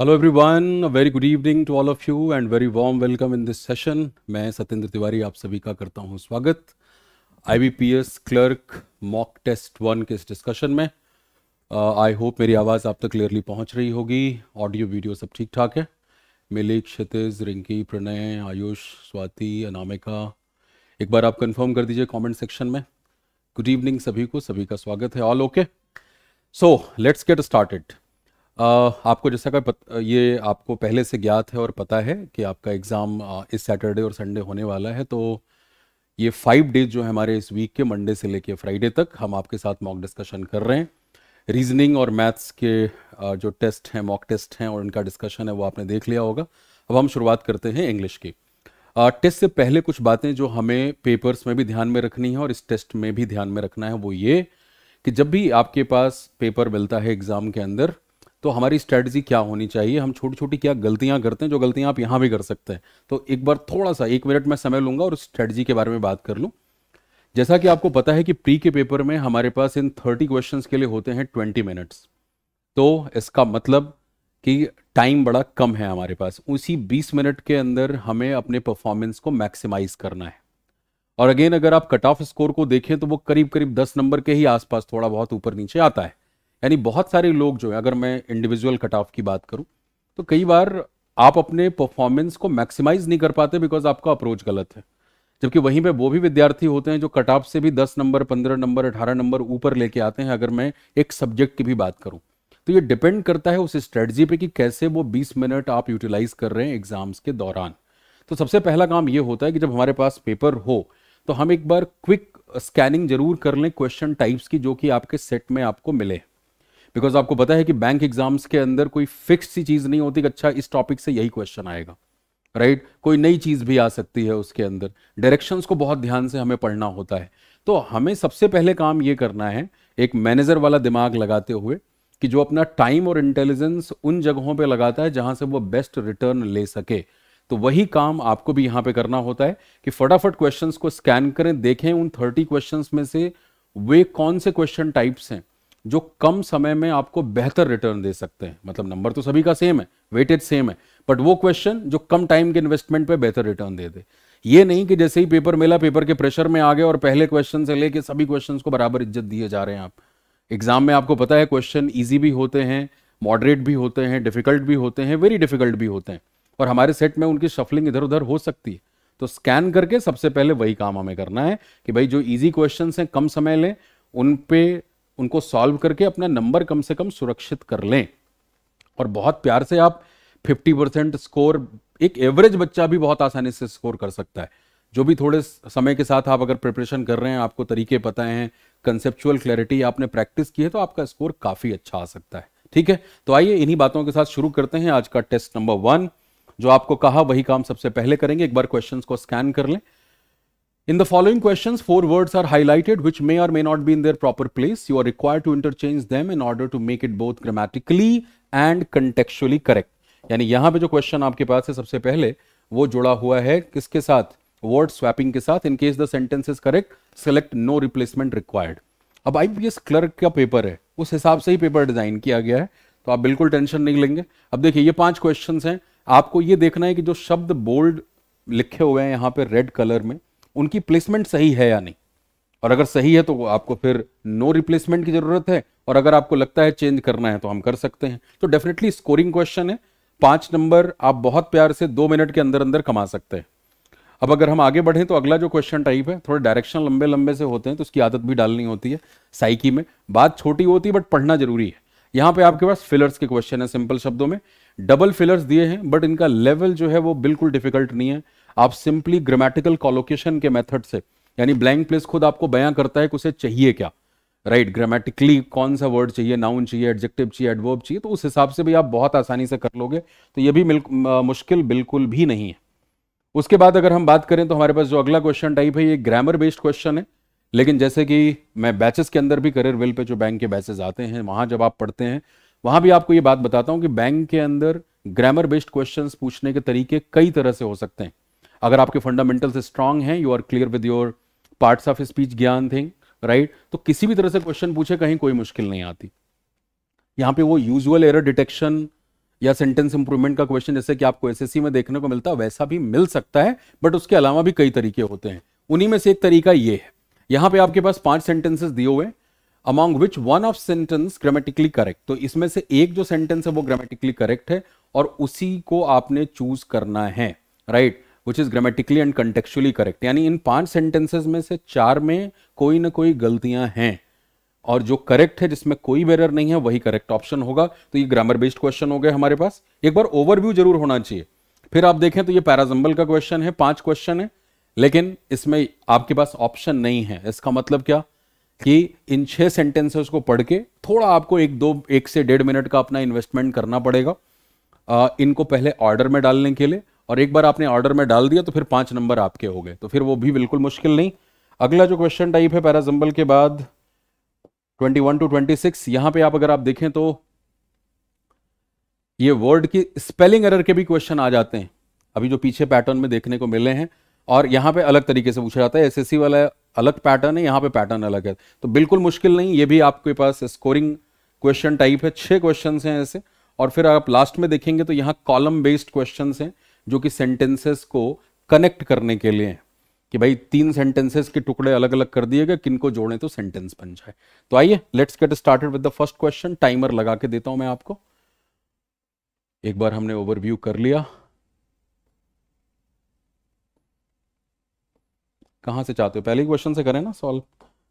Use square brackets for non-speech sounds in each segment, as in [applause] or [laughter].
Hello everyone very good evening to all of you and very warm welcome in this session मैं सत्येंद्र तिवारी आप सभी का करता हूं स्वागत IBPS clerk mock test one के इस डिस्कशन में आई uh, होप मेरी आवाज़ आप तक क्लियरली पहुंच रही होगी ऑडियो वीडियो सब ठीक ठाक है मिली क्षितिज रिंकी प्रणय आयुष स्वाति अनामिका एक बार आप कंफर्म कर दीजिए कमेंट सेक्शन में गुड इवनिंग सभी को सभी का स्वागत है all okay so let's get started आपको जैसा का ये आपको पहले से ज्ञात है और पता है कि आपका एग्ज़ाम इस सैटरडे और संडे होने वाला है तो ये फाइव डेज जो है हमारे इस वीक के मंडे से लेके फ्राइडे तक हम आपके साथ मॉक डिस्कशन कर रहे हैं रीजनिंग और मैथ्स के जो टेस्ट हैं मॉक टेस्ट हैं और उनका डिस्कशन है वो आपने देख लिया होगा अब हम शुरुआत करते हैं इंग्लिश की टेस्ट से पहले कुछ बातें जो हमें पेपर्स में भी ध्यान में रखनी है और इस टेस्ट में भी ध्यान में रखना है वो ये कि जब भी आपके पास पेपर मिलता है एग्ज़ाम के अंदर तो हमारी स्ट्रेटजी क्या होनी चाहिए हम छोटी छोटी क्या गलतियां करते हैं जो गलतियां आप यहां भी कर सकते हैं तो एक बार थोड़ा सा एक मिनट में समय लूंगा और स्ट्रेटजी के बारे में बात कर लू जैसा कि आपको पता है कि प्री के पेपर में हमारे पास इन थर्टी क्वेश्चन के लिए होते हैं ट्वेंटी मिनट्स तो इसका मतलब कि टाइम बड़ा कम है हमारे पास उसी बीस मिनट के अंदर हमें अपने परफॉर्मेंस को मैक्सिमाइज करना है और अगेन अगर आप कट ऑफ स्कोर को देखें तो वो करीब करीब दस नंबर के ही आसपास थोड़ा बहुत ऊपर नीचे आता है यानी बहुत सारे लोग जो है अगर मैं इंडिविजुअल कट ऑफ की बात करूं तो कई बार आप अपने परफॉर्मेंस को मैक्सिमाइज नहीं कर पाते बिकॉज आपका अप्रोच गलत है जबकि वहीं पे वो भी विद्यार्थी होते हैं जो कट ऑफ से भी दस नंबर पंद्रह नंबर अठारह नंबर ऊपर लेके आते हैं अगर मैं एक सब्जेक्ट की भी बात करूं तो ये डिपेंड करता है उस स्ट्रेटजी पे कि कैसे वो 20 मिनट आप यूटिलाइज कर रहे हैं एग्जाम्स के दौरान तो सबसे पहला काम ये होता है कि जब हमारे पास पेपर हो तो हम एक बार क्विक स्कैनिंग जरूर कर लें क्वेश्चन टाइप्स की जो कि आपके सेट में आपको मिले बिकॉज आपको पता है कि बैंक एग्जाम्स के अंदर कोई फिक्स सी चीज़ नहीं होती कि अच्छा इस टॉपिक से यही क्वेश्चन आएगा राइट right? कोई नई चीज़ भी आ सकती है उसके अंदर डायरेक्शंस को बहुत ध्यान से हमें पढ़ना होता है तो हमें सबसे पहले काम ये करना है एक मैनेजर वाला दिमाग लगाते हुए कि जो अपना टाइम और इंटेलिजेंस उन जगहों पे लगाता है जहां से वो बेस्ट रिटर्न ले सके तो वही काम आपको भी यहां पे करना होता है कि फटाफट क्वेश्चंस को स्कैन करें देखें उन थर्टी क्वेश्चंस में से वे कौन से क्वेश्चन टाइप्स हैं जो कम समय में आपको बेहतर रिटर्न दे सकते हैं मतलब नंबर तो सभी का सेम है वेटेज सेम है बट वो क्वेश्चन जो कम टाइम के इन्वेस्टमेंट पे बेहतर रिटर्न दे दे ये नहीं कि जैसे ही पेपर मिला पेपर के प्रेशर में आ गए और पहले क्वेश्चन से लेके सभी क्वेश्चन को बराबर इज्जत दिए जा रहे हैं आप एग्जाम में आपको पता है क्वेश्चन ईजी भी होते हैं मॉडरेट भी होते हैं डिफिकल्ट भी होते हैं वेरी डिफिकल्ट भी होते हैं और हमारे सेट में उनकी शफलिंग इधर उधर हो सकती है तो स्कैन करके सबसे पहले वही काम हमें करना है कि भाई जो इजी क्वेश्चन हैं कम समय लें उन पे उनको सॉल्व करके अपना नंबर कम से कम सुरक्षित कर लें और बहुत प्यार से आप 50 परसेंट स्कोर एक एवरेज बच्चा भी बहुत आसानी से स्कोर कर सकता है जो भी थोड़े समय के साथ आप अगर प्रिपरेशन कर रहे हैं आपको तरीके पता हैं कंसेप्चुअल क्लैरिटी आपने प्रैक्टिस की है तो आपका स्कोर काफ़ी अच्छा आ सकता है ठीक है तो आइए इन्हीं बातों के साथ शुरू करते हैं आज का टेस्ट नंबर वन जो आपको कहा वही काम सबसे पहले करेंगे एक बार क्वेश्चन को स्कैन कर लें In the following questions, four words are highlighted which may or may not be in their proper place. You are required to interchange them in order to make it both grammatically and contextually correct. यानी यहाँ पे जो question आपके पास है सबसे पहले वो जुड़ा हुआ है किसके साथ वर्ड स्वैपिंग के साथ in case the sentence is correct select no replacement required अब आईपीएस क्लर्क का पेपर है उस हिसाब से ही पेपर डिजाइन किया गया है तो आप बिल्कुल टेंशन नहीं लेंगे अब देखिए ये पांच क्वेश्चन हैं आपको ये देखना है कि जो शब्द बोल्ड लिखे हुए हैं यहाँ पे रेड कलर में उनकी प्लेसमेंट सही है या नहीं और अगर सही है तो आपको फिर नो रिप्लेसमेंट की ज़रूरत है और अगर आपको लगता है चेंज करना है तो हम कर सकते हैं तो डेफिनेटली स्कोरिंग क्वेश्चन है पांच नंबर आप बहुत प्यार से दो मिनट के अंदर अंदर कमा सकते हैं अब अगर हम आगे बढ़ें तो अगला जो क्वेश्चन टाइप है थोड़े डायरेक्शन लंबे लंबे से होते हैं तो उसकी आदत भी डालनी होती है साइकी में बात छोटी होती है बट पढ़ना जरूरी है यहाँ पे आपके पास फिलर्स के क्वेश्चन है सिंपल शब्दों में डबल फिलर्स दिए हैं बट इनका लेवल जो है वो बिल्कुल डिफिकल्ट नहीं है आप सिंपली ग्रामेटिकल कॉलोकेशन के मेथड से यानी ब्लैंक प्लेस खुद आपको बयां करता है कि उसे चाहिए क्या राइट right, ग्रामेटिकली कौन सा वर्ड चाहिए नाउन चाहिए एडजेक्टिव चाहिए एडवर्ब चाहिए तो उस हिसाब से भी आप बहुत आसानी से कर लोगे तो ये भी आ, मुश्किल बिल्कुल भी नहीं है उसके बाद अगर हम बात करें तो हमारे पास जो अगला क्वेश्चन टाइप है ये ग्रामर बेस्ड क्वेश्चन है लेकिन जैसे कि मैं बैचेस के अंदर भी करियर विल पे जो बैंक के बैचेस आते हैं वहां जब आप पढ़ते हैं वहां भी आपको ये बात बताता हूँ कि बैंक के अंदर ग्रामर बेस्ड क्वेश्चन पूछने के तरीके कई तरह से हो सकते हैं अगर आपके फंडामेंटल्स स्ट्रांग हैं you are clear with your parts of speech ज्ञान थिंग राइट तो किसी भी तरह से क्वेश्चन पूछे कहीं कोई मुश्किल नहीं आती यहां पे वो यूजुअल एरर डिटेक्शन या सेंटेंस इंप्रूवमेंट का क्वेश्चन जैसे कि आपको एसएससी में देखने को मिलता है वैसा भी मिल सकता है बट उसके अलावा भी कई तरीके होते हैं उन्हीं में से एक तरीका ये है यहां पे आपके पास पांच सेंटेंसेस दिए हुए among which one of sentence grammatically correct तो इसमें से एक जो सेंटेंस है वो ग्रामेटिकली करेक्ट है और उसी को आपने चूज करना है right which is grammatically and contextually correct यानी इन पांच सेंटेंसेज में से चार में कोई ना कोई गलतियां हैं और जो करेक्ट है जिसमें कोई बेरर नहीं है वही करेक्ट ऑप्शन होगा तो ये ग्रामर बेस्ड क्वेश्चन हो गए हमारे पास एक बार ओवरव्यू जरूर होना चाहिए फिर आप देखें तो ये पैराजम्बल का क्वेश्चन है पांच क्वेश्चन है लेकिन इसमें आपके पास ऑप्शन नहीं है इसका मतलब क्या कि इन छह सेंटेंसेस को पढ़ के थोड़ा आपको एक दो एक से डेढ़ मिनट का अपना इन्वेस्टमेंट करना पड़ेगा आ, इनको पहले ऑर्डर में डालने के लिए और एक बार आपने ऑर्डर में डाल दिया तो फिर पांच नंबर आपके हो गए तो फिर वो भी बिल्कुल मुश्किल नहीं अगला जो क्वेश्चन टाइप है पैराजम्बल के बाद 21 टू 26 यहां पे आप अगर आप देखें तो ये वर्ड की स्पेलिंग एरर के भी क्वेश्चन आ जाते हैं अभी जो पीछे पैटर्न में देखने को मिले हैं और यहां पे अलग तरीके से पूछा जाता है एसएससी वाला अलग पैटर्न है यहां पे पैटर्न अलग है तो बिल्कुल मुश्किल नहीं ये भी आपके पास स्कोरिंग क्वेश्चन टाइप है छह क्वेश्चन हैं ऐसे और फिर आप लास्ट में देखेंगे तो यहाँ कॉलम बेस्ड क्वेश्चन हैं जो कि सेंटेंसेस को कनेक्ट करने के लिए कि भाई तीन सेंटेंसेस के टुकड़े अलग अलग कर दिए गए किनको जोड़ें तो सेंटेंस बन जाए तो आइए let's get started with the first question timer लगा के देता हूं मैं आपको एक बार हमने ओवरव्यू कर लिया कहां से चाहते हो पहले क्वेश्चन से करें ना सॉल्व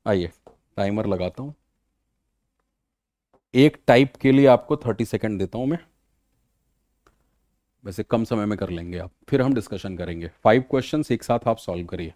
आइए टाइमर लगाता हूं एक टाइप के लिए आपको थर्टी सेकेंड देता हूं मैं वैसे कम समय में कर लेंगे आप फिर हम डिस्कशन करेंगे फाइव क्वेश्चन एक साथ आप सॉल्व करिए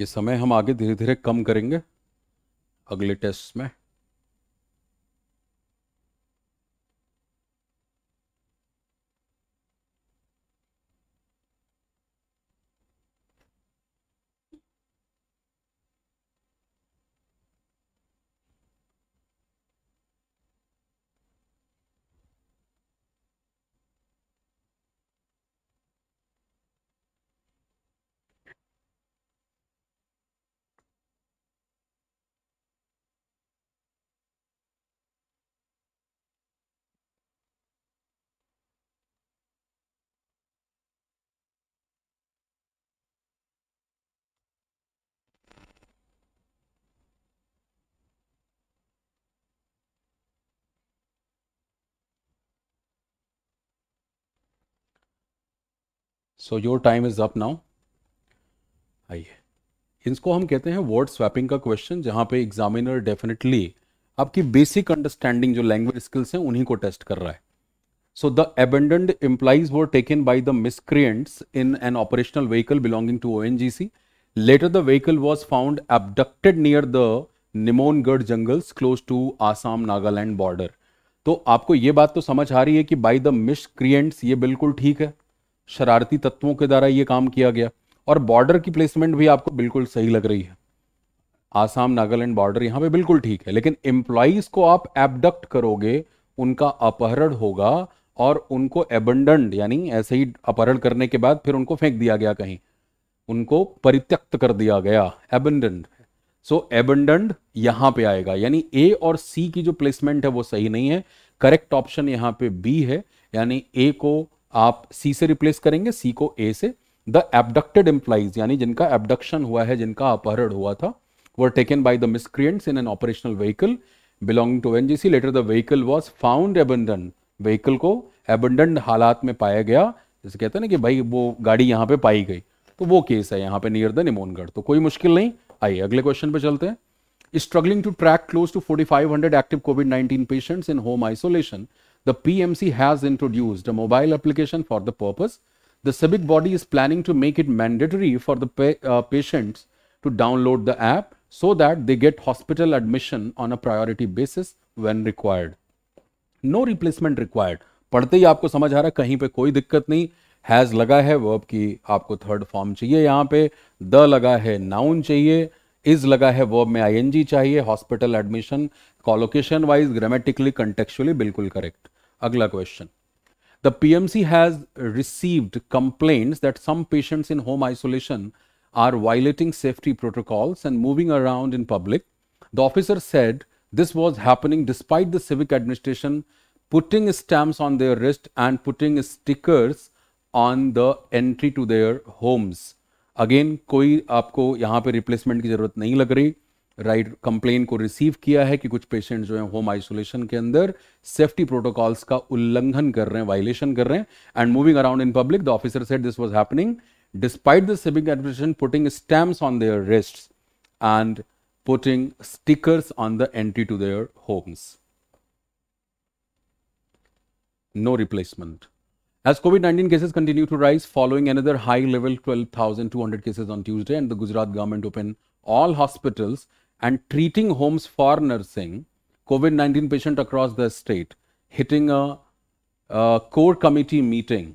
ये समय हम आगे धीरे धीरे कम करेंगे अगले टेस्ट में so your time is up now आइए इसको हम कहते हैं वर्ड स्वैपिंग का क्वेश्चन जहां पे एग्जामिनर डेफिनेटली आपकी बेसिक अंडरस्टैंडिंग जो लैंग्वेज स्किल्स हैं उन्हीं को टेस्ट कर रहा है so the abandoned employees were taken by the miscreants in an operational vehicle belonging to O N G C later the vehicle was found abducted near the Nimongarh jungles close to Assam Nagaland border तो आपको ये बात तो समझ आ रही है कि by the miscreants ये बिल्कुल ठीक है शरारती तत्वों के द्वारा ये काम किया गया और बॉर्डर की प्लेसमेंट भी आपको बिल्कुल सही लग रही है आसाम नागालैंड बॉर्डर यहां पे बिल्कुल ठीक है लेकिन एम्प्लॉज को आप एबडक्ट करोगे उनका अपहरण होगा और उनको एबंडंड यानी ऐसे ही अपहरण करने के बाद फिर उनको फेंक दिया गया कहीं उनको परित्यक्त कर दिया गया एबंडंड सो एबंडंड यहां पे आएगा यानी ए और सी की जो प्लेसमेंट है वो सही नहीं है करेक्ट ऑप्शन यहां पे बी है यानी ए को आप सी से रिप्लेस करेंगे सी को ए से द एबडक्टेड एम्प्लाइज यानी जिनका एबडक्शन हुआ है जिनका अपहरण हुआ था were taken by the miscreants in an operational vehicle belonging to an later the vehicle was found abandon vehicle को एबंडन हालात में पाया गया जैसे कहते हैं ना कि भाई वो गाड़ी यहाँ पे पाई गई तो वो केस है यहाँ पे नियर द निमोनगढ़ तो कोई मुश्किल नहीं आइए अगले क्वेश्चन पे चलते हैं struggling to track close to forty five hundred active COVID nineteen patients in home isolation the PMC has introduced a mobile application for the purpose. The civic body is planning to make it mandatory for the pa uh, patients to download the app so that they get hospital admission on a priority basis when required. No replacement required. पढ़ते ही आपको समझ आ रहा है कहीं पे कोई दिक्कत नहीं हैज लगा है वर्ब की आपको थर्ड फॉर्म चाहिए यहाँ पे द लगा है नाउन चाहिए इज लगा है वर्ब में आईएनजी चाहिए hospital admission collocation wise grammatically contextually बिल्कुल करेक्ट अगला question the PMC has received complaints that some patients in home isolation are violating safety protocols and moving around in public the officer said this was happening despite the civic administration putting stamps on their wrist and putting stickers on the entry to their homes again कोई आपको यहां पर replacement की जरूरत नहीं लग रही right right, complain को रिसीव किया है कि कुछ पेशेंट जो है होम आइसोलेशन के अंदर सेफ्टी प्रोटोकॉल्स का उल्लंघन कर रहे हैं वायलेशन कर रहे हैं and moving around in public the officer said this was happening despite the civic administration putting stamps on their rest and putting stickers on the entry to their homes no replacement As COVID-19 cases continue to rise following another high level 12,200 cases on Tuesday and the Gujarat government opened all hospitals and treating homes for nursing COVID 19 patient across the state, hitting a, a core committee meeting.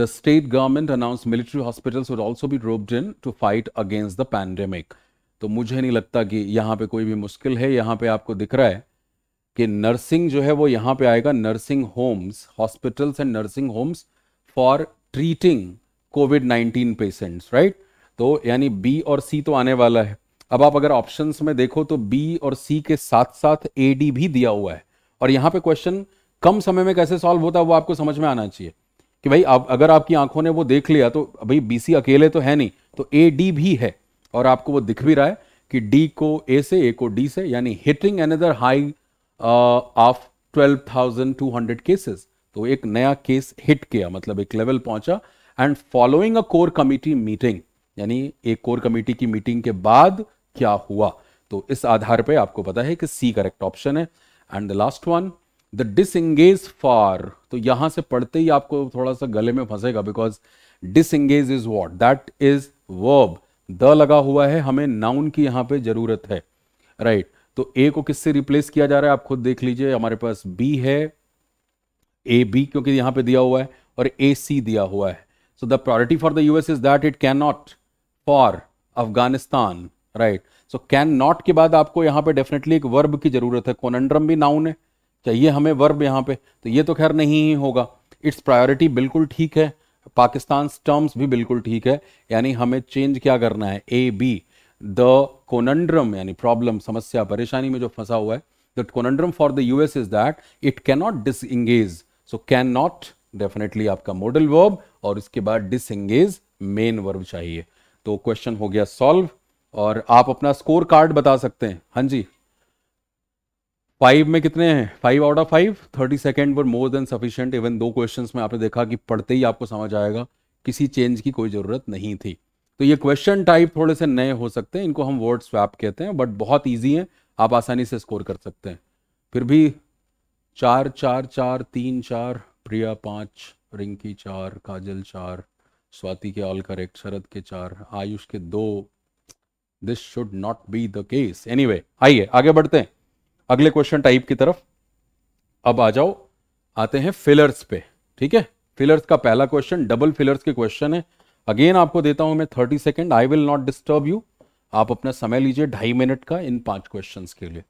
The state government announced military hospitals would also be roped in to fight against the pandemic. तो मुझे नहीं लगता कि यहाँ पे कोई भी मुश्किल है यहाँ पे आपको दिख रहा है कि नर्सिंग जो है वो यहाँ पे आएगा nursing homes hospitals and nursing homes for treating COVID 19 patients right तो यानी बी और सी तो आने वाला है अब आप अगर ऑप्शन में देखो तो बी और सी के साथ साथ ए डी भी दिया हुआ है और यहां पे क्वेश्चन कम समय में कैसे सॉल्व होता है वो आपको समझ में आना चाहिए कि भाई आप अगर आपकी आंखों ने वो देख लिया तो भाई बीसी अकेले तो है नहीं तो ए डी भी है और आपको वो दिख भी रहा है कि डी को ए से ए को डी से यानी hitting another high of twelve thousand two hundred cases तो एक नया केस हिट किया मतलब एक लेवल पहुंचा and following a core committee meeting यानी एक कोर कमेटी की मीटिंग के बाद क्या हुआ तो इस आधार पे आपको पता है कि सी करेक्ट ऑप्शन है and the last one the disengage far तो यहां से पढ़ते ही आपको थोड़ा सा गले में फंसेगा because disengage is what that is verb the लगा हुआ है हमें नाउन की यहां पे जरूरत है राइट right. तो ए को किससे रिप्लेस किया जा रहा है आप खुद देख लीजिए हमारे पास बी है ए बी क्योंकि यहां पे दिया हुआ है और ए सी दिया हुआ है so the priority for the US is that it can not for Afghanistan right so can not के बाद आपको यहाँ पे डेफिनेटली एक वर्ब की ज़रूरत है कोनंड्रम भी नाउन है चाहिए हमें वर्ब यहाँ पे तो ये तो खैर नहीं ही होगा इट्स प्रायोरिटी बिल्कुल ठीक है पाकिस्तान टर्म्स भी बिल्कुल ठीक है यानी हमें चेंज क्या करना है ए बी द कोनंड्रम यानी प्रॉब्लम समस्या परेशानी में जो फंसा हुआ है the conundrum for the U is that it can not disengage so can not definitely आपका मॉडल वर्ब और इसके बाद डिस एंगेज मेन वर्ब चाहिए तो क्वेश्चन हो गया सॉल्व और आप अपना स्कोर कार्ड बता सकते हैं हाँ जी फाइव में कितने हैं five out of five thirty second were more than sufficient even दो क्वेश्चंस में आपने देखा कि पढ़ते ही आपको समझ आएगा किसी चेंज की कोई ज़रूरत नहीं थी तो ये क्वेश्चन टाइप थोड़े से नए हो सकते हैं इनको हम वर्ड स्वैप कहते हैं बट बहुत ईजी हैं आप आसानी से स्कोर कर सकते हैं फिर भी चार चार चार तीन चार प्रिया पाँच रिंकी चार काजल चार स्वाति के ऑल करेक्ट शरद के चार आयुष के दो this should not be the case way आइए आगे बढ़ते हैं अगले क्वेश्चन टाइप की तरफ अब आ जाओ आते हैं फिलर्स पे ठीक है फिलर्स का पहला क्वेश्चन डबल फिलर्स के क्वेश्चन है अगेन आपको देता हूं मैं thirty second I will not disturb you आप अपना समय लीजिए ढाई मिनट का इन पांच क्वेश्चंस के लिए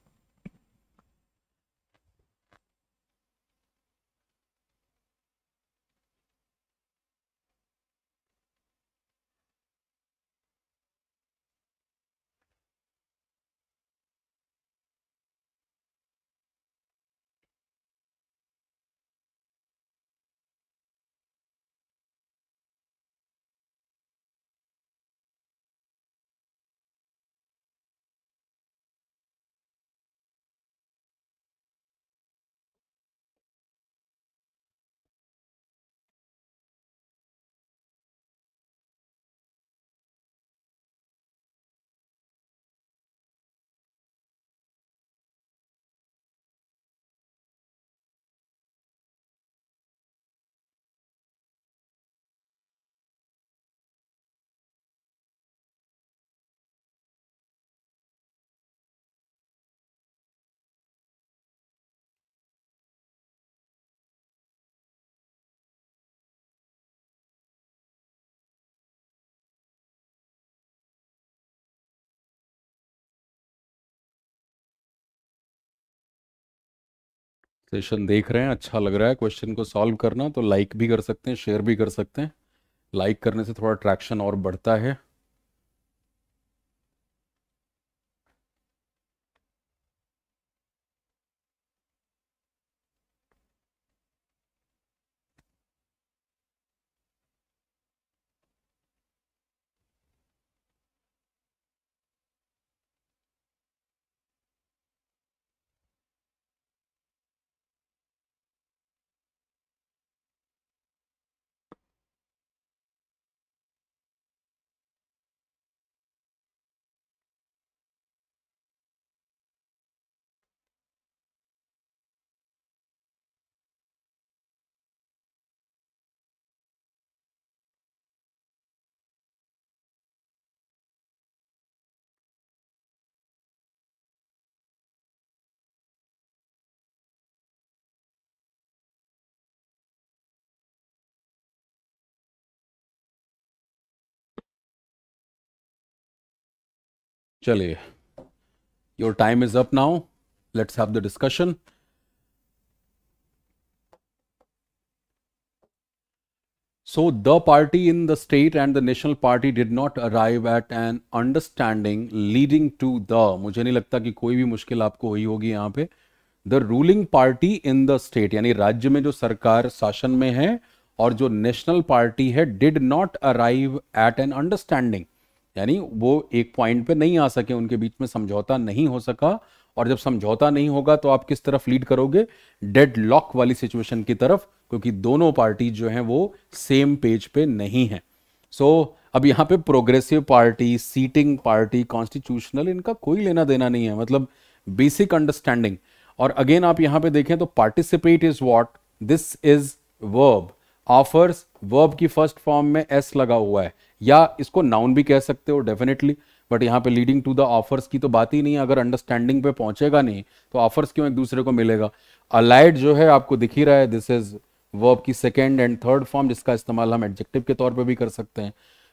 सेशन देख रहे हैं अच्छा लग रहा है क्वेश्चन को सॉल्व करना तो लाइक भी कर सकते हैं शेयर भी कर सकते हैं लाइक करने से थोड़ा अट्रैक्शन और बढ़ता है चलिए your time is up now let's have the discussion so the party in the state and the national party did not arrive at an understanding leading to the मुझे नहीं लगता कि कोई भी मुश्किल आपको हुई होगी यहां पे the ruling party in the state यानी राज्य में जो सरकार शासन में है और जो नेशनल पार्टी है did not arrive at an understanding यानी वो एक पॉइंट पे नहीं आ सके उनके बीच में समझौता नहीं हो सका और जब समझौता नहीं होगा तो आप किस तरफ लीड करोगे डेड लॉक वाली सिचुएशन की तरफ क्योंकि दोनों पार्टी जो हैं वो सेम पेज पे नहीं है सो so, अब यहाँ पे progressive party sitting party constitutional इनका कोई लेना देना नहीं है मतलब बेसिक अंडरस्टैंडिंग और अगेन आप यहाँ पे देखें तो participate is what this is verb offers verb की फर्स्ट फॉर्म में एस लगा हुआ है या इसको नाउन भी कह सकते हो डेफिनेटली बट यहाँ पे लीडिंग टू द ऑफर्स की तो बात ही नहीं है अगर अंडरस्टैंडिंग पे पहुंचेगा नहीं तो ऑफर्स क्यों एक दूसरे को मिलेगा अलाइड जो है आपको दिख ही रहा है दिस इज वर्ब की सेकेंड एंड थर्ड फॉर्म जिसका इस्तेमाल हम एडजेक्टिव के तौर पर भी कर सकते हैं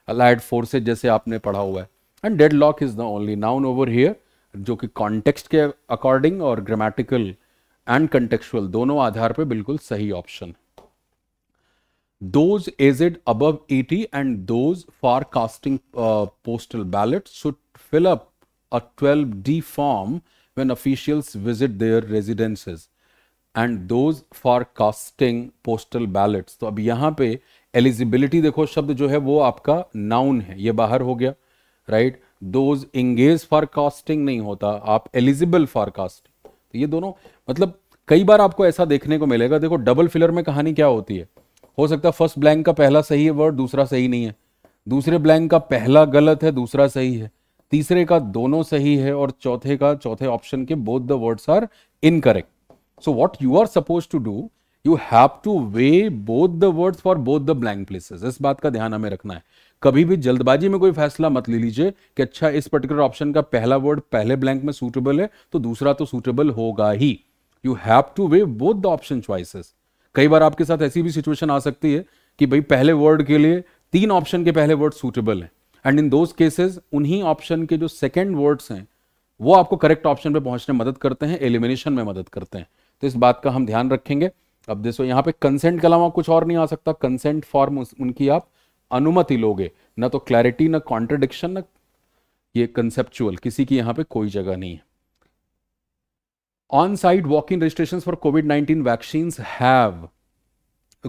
अलाइड फोर्सेज जैसे आपने पढ़ा हुआ है and deadlock is the only noun over here जो कि कॉन्टेक्स्ट के अकॉर्डिंग और ग्रामेटिकल एंड कंटेक्चुअल दोनों आधार पर बिल्कुल सही ऑप्शन है those aged above 80 and those for casting uh, postal ballots should fill up a 12D form when officials visit their residences and those for casting postal ballots. तो अब यहाँ पे eligibility देखो शब्द जो है वो आपका noun है ये बाहर हो गया right? Those engaged for casting नहीं होता आप eligible for casting. तो ये दोनों मतलब कई बार आपको ऐसा देखने को मिलेगा देखो double filler में कहानी क्या होती है हो सकता है फर्स्ट ब्लैंक का पहला सही है वर्ड दूसरा सही नहीं है दूसरे ब्लैंक का पहला गलत है दूसरा सही है तीसरे का दोनों सही है और चौथे का चौथे ऑप्शन के both the words are incorrect so what you are suppose to do you have to weigh both the words for both the blank places इस बात का ध्यान हमें रखना है कभी भी जल्दबाजी में कोई फैसला मत ले लीजिए कि अच्छा इस पर्टिकुलर ऑप्शन का पहला वर्ड पहले ब्लैंक में सूटेबल है तो दूसरा तो सूटेबल होगा ही you have to weigh both the option choices कई बार आपके साथ ऐसी भी सिचुएशन आ सकती है कि भाई पहले वर्ड के लिए तीन ऑप्शन के पहले वर्ड सूटेबल हैं एंड इन दोज केसेस उन्हीं ऑप्शन के जो सेकेंड वर्ड्स हैं वो आपको करेक्ट ऑप्शन पे पहुंचने मदद करते हैं एलिमिनेशन में मदद करते हैं तो इस बात का हम ध्यान रखेंगे अब देखो यहाँ पे कंसेंट के अलावा कुछ और नहीं आ सकता कंसेंट फॉर्म उनकी आप अनुमति लोगे ना तो क्लैरिटी ना कॉन्ट्रडिक्शन ना ये कंसेप्चुअल किसी की यहाँ पे कोई जगह नहीं है On-site walk-in registrations for COVID-19 vaccines have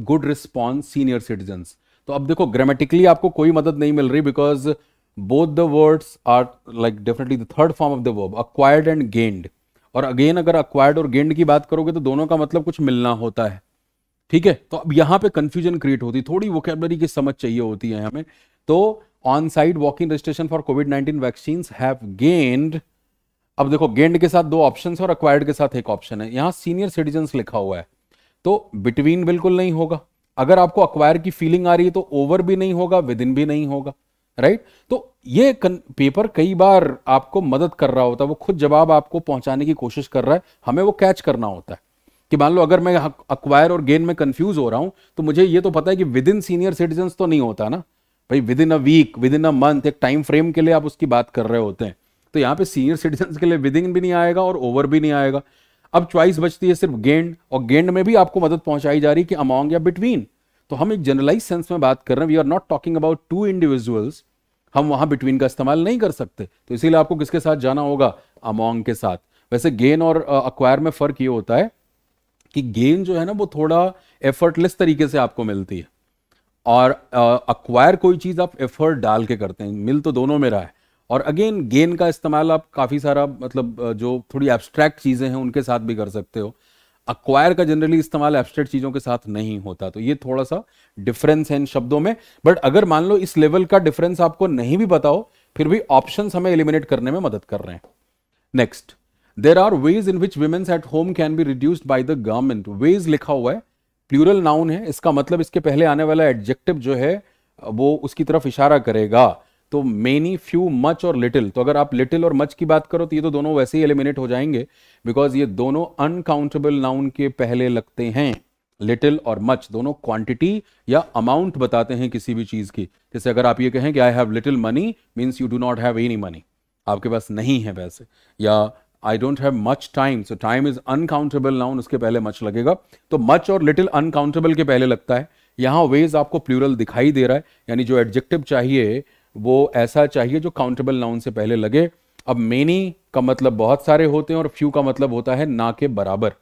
good response senior citizen तो अब देखो ग्रामेटिकली आपको कोई मदद नहीं मिल रही because both the words are like definitely the third form of the verb acquired and gained और अगेन अगर अक्वायर्ड और गेंड की बात करोगे तो दोनों का मतलब कुछ मिलना होता है ठीक है तो अब यहाँ पे कंफ्यूजन क्रिएट होती थोड़ी वोकेबलरी की समझ चाहिए होती है हमें तो on side walking registration for COVID nineteen vaccine have gained अब देखो गेंड के साथ दो ऑप्शन है और अक्वायर्ड के साथ एक ऑप्शन है यहाँ सीनियर सिटीजन लिखा हुआ है तो बिटवीन बिल्कुल नहीं होगा अगर आपको अक्वायर की फीलिंग आ रही है तो ओवर भी नहीं होगा विद इन भी नहीं होगा राइट तो ये पेपर कई बार आपको मदद कर रहा होता है वो खुद जवाब आपको पहुंचाने की कोशिश कर रहा है हमें वो कैच करना होता है कि मान लो अगर मैं अक्वायर और गेन में कंफ्यूज हो रहा हूं तो मुझे ये तो पता है कि विद इन सीनियर सिटीजन तो नहीं होता ना भाई within a week within a month एक टाइम फ्रेम के लिए आप उसकी बात कर रहे होते हैं तो यहाँ पे सीनियर सिटीजन के लिए विदिंग भी नहीं आएगा और ओवर भी नहीं आएगा अब चॉइस बचती है सिर्फ गेंड और गेंड में भी आपको मदद पहुंचाई जा रही है कि अमोंग या बिटवीन तो हम एक जनरलाइज सेंस में बात कर रहे हैं we are not talking about two individuals हम वहां बिटवीन का इस्तेमाल नहीं कर सकते तो इसीलिए आपको किसके साथ जाना होगा अमोंग के साथ वैसे गेन और अक्वायर में फर्क ये होता है कि गेन जो है ना वो थोड़ा एफर्टलेस तरीके से आपको मिलती है और अक्वायर कोई चीज आप एफर्ट डाल के करते हैं मिल तो दोनों में रहा है और अगेन गेन का इस्तेमाल आप काफ़ी सारा मतलब जो थोड़ी एब्स्ट्रैक्ट चीज़ें हैं उनके साथ भी कर सकते हो अक्वायर का जनरली इस्तेमाल एब्स्ट्रैक्ट चीज़ों के साथ नहीं होता तो ये थोड़ा सा डिफरेंस है इन शब्दों में बट अगर मान लो इस लेवल का डिफरेंस आपको नहीं भी बताओ फिर भी ऑप्शन हमें एलिमिनेट करने में मदद कर रहे हैं next there are ways in which womens at home can be reduced by the government ways लिखा हुआ है प्लूरल नाउन है इसका मतलब इसके पहले आने वाला एडजेक्टिव जो है वो उसकी तरफ इशारा करेगा तो मेनी फ्यू मच और लिटिल तो अगर आप लिटिल और मच की बात करो तो ये तो दोनों वैसे ही एलिमिनेट हो जाएंगे बिकॉज ये दोनों अनकाउंटेबल नाउन के पहले लगते हैं लिटिल और मच दोनों क्वांटिटी या अमाउंट बताते हैं किसी भी चीज की जैसे अगर आप ये कहें कि I have little money means you do not have any money आपके पास नहीं है वैसे या I don't have much time so time is uncountable noun उसके पहले मच लगेगा तो मच और लिटिल अनकाउंटेबल के पहले लगता है यहाँ वेज आपको प्लूरल दिखाई दे रहा है यानी जो एडजेक्टिव चाहिए वो ऐसा चाहिए जो काउंटेबल नाउन से पहले लगे अब मेनी का मतलब बहुत सारे होते हैं और फ्यू का मतलब होता है ना के बराबर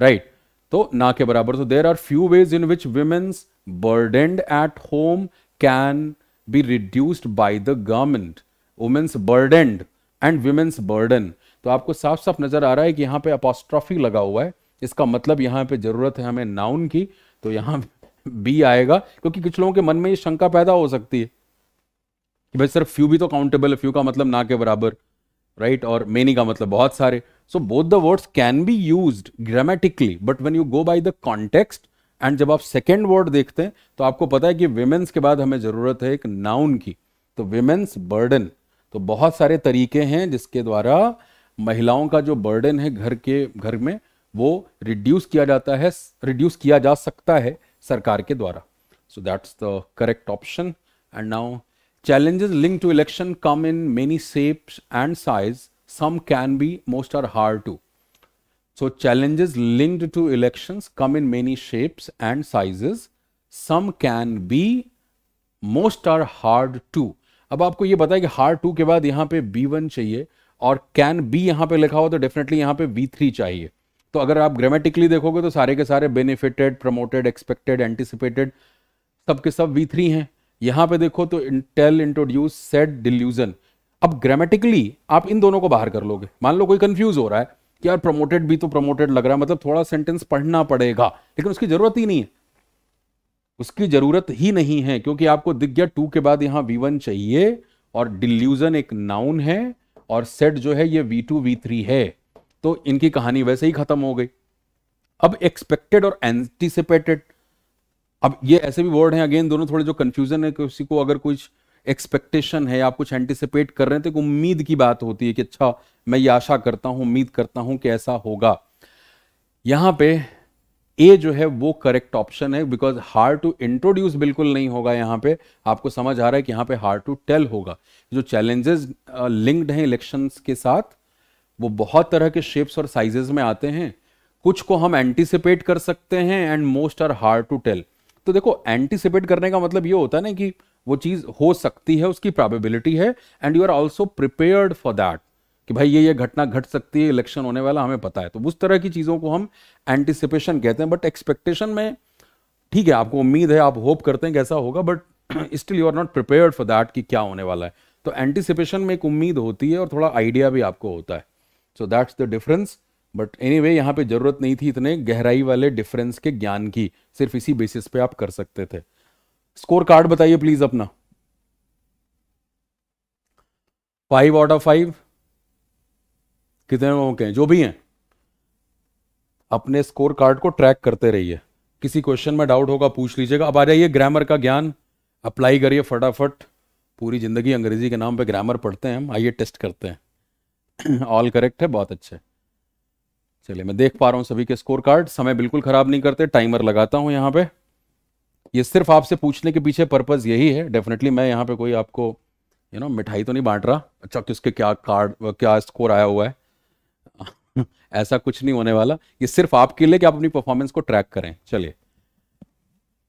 राइट right? तो ना के बराबर तो there are few ways in which womens burdened at home can be reduced by the government womens burdened and womens burden तो आपको साफ साफ नजर आ रहा है कि यहां पे अपॉस्ट्रॉफी लगा हुआ है इसका मतलब यहां पे जरूरत है हमें नाउन की तो यहां बी [laughs] आएगा क्योंकि कुछ लोगों के मन में ये शंका पैदा हो सकती है कि भाई सर फ्यू भी तो काउंटेबल है फ्यू का मतलब ना के बराबर राइट और मेनी का मतलब बहुत सारे so both the words can be use grammatically but when you go by the context and जब आप सेकेंड वर्ड देखते हैं तो आपको पता है कि वेमेंस के बाद हमें ज़रूरत है एक नाउन की तो वेमेंस बर्डन तो बहुत सारे तरीके हैं जिसके द्वारा महिलाओं का जो बर्डन है घर के घर में वो रिड्यूस किया जाता है रिड्यूस किया जा सकता है सरकार के द्वारा so that's the correct option and now Challenges linked to election come in many shapes and size. Some can be, most are hard to. So challenges linked to elections come in many shapes and sizes. Some can be, most are hard to. अब आपको ये पता है कि hard to के बाद यहां पे बी वन चाहिए और कैन बी यहां पे लिखा हो तो डेफिनेटली यहां पे बी थ्री चाहिए तो अगर आप ग्रामेटिकली देखोगे तो सारे के सारे बेनिफिटेड प्रमोटेड एक्सपेक्टेड एंटिसिपेटेड सब के सब वी थ्री हैं यहां पे देखो तो इंटेल इंट्रोड्यूस सेट डिल्यूजन अब ग्रामेटिकली आप इन दोनों को बाहर कर लोगे मान लो कोई कंफ्यूज हो रहा है कि यार प्रमोटेड भी तो प्रमोटेड लग रहा है मतलब थोड़ा सेंटेंस पढ़ना पड़ेगा लेकिन उसकी जरूरत ही नहीं है उसकी जरूरत ही नहीं है क्योंकि आपको दिख गया टू के बाद यहां वी चाहिए और डिल्यूजन एक नाउन है और सेट जो है ये वी टू वी थ्री है तो इनकी कहानी वैसे ही खत्म हो गई अब एक्सपेक्टेड और एंटीसिपेटेड अब ये ऐसे भी वर्ड हैं अगेन दोनों थोड़े जो कंफ्यूजन है किसी को अगर कुछ एक्सपेक्टेशन है आप कुछ एंटिसिपेट कर रहे हैं तो उम्मीद की बात होती है कि अच्छा मैं ये आशा करता हूं उम्मीद करता हूं कि ऐसा होगा यहां पे ए जो है वो करेक्ट ऑप्शन है बिकॉज हार्ड टू इंट्रोड्यूस बिल्कुल नहीं होगा यहां पे आपको समझ आ रहा है कि यहां पे हार्ड टू टेल होगा जो चैलेंजेस लिंक्ड हैं इलेक्शन के साथ वो बहुत तरह के शेप्स और साइजेस में आते हैं कुछ को हम एंटिसिपेट कर सकते हैं and most are hard to tell तो देखो एंटिसिपेट करने का मतलब ये होता है ना कि वो चीज़ हो सकती है उसकी प्रॉबेबिलिटी है and you are also prepared for that कि भाई ये ये घटना घट सकती है इलेक्शन होने वाला हमें पता है तो उस तरह की चीज़ों को हम एंटिसिपेशन कहते हैं बट एक्सपेक्टेशन में ठीक है आपको उम्मीद है आप होप करते हैं कैसा होगा but still you are not prepared for that कि क्या होने वाला है तो एंटिसिपेशन में एक उम्मीद होती है और थोड़ा आइडिया भी आपको होता है so that's the difference but anyway यहाँ पर ज़रूरत नहीं थी इतने गहराई वाले डिफरेंस के ज्ञान की सिर्फ इसी बेसिस पे आप कर सकते थे स्कोर कार्ड बताइए प्लीज अपना फाइव आउट ऑफ फाइव कितने लोग हैं जो भी हैं अपने स्कोर कार्ड को ट्रैक करते रहिए किसी क्वेश्चन में डाउट होगा पूछ लीजिएगा अब आ जाइए ग्रामर का ज्ञान अप्लाई करिए फटाफट पूरी ज़िंदगी अंग्रेजी के नाम पे ग्रामर पढ़ते हैं हम आइए टेस्ट करते हैं ऑल [clears throat] करेक्ट है बहुत अच्छे चलिए मैं देख पा रहा हूं सभी के स्कोर कार्ड समय बिल्कुल खराब नहीं करते टाइमर लगाता हूं यहां पे ये सिर्फ आपसे पूछने के पीछे पर्पज यही है डेफिनेटली मैं यहाँ पे कोई आपको यू नो मिठाई तो नहीं बांट रहा अच्छा किसके क्या कार्ड क्या स्कोर आया हुआ है [laughs] ऐसा कुछ नहीं होने वाला ये सिर्फ आपके लिए कि आप अपनी परफॉर्मेंस को ट्रैक करें चलिए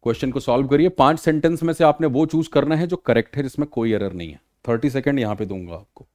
क्वेश्चन को सॉल्व करिए पांच सेंटेंस में से आपने वो चूज करना है जो करेक्ट है जिसमें कोई एरर नहीं है थर्टी सेकेंड यहाँ पे दूंगा आपको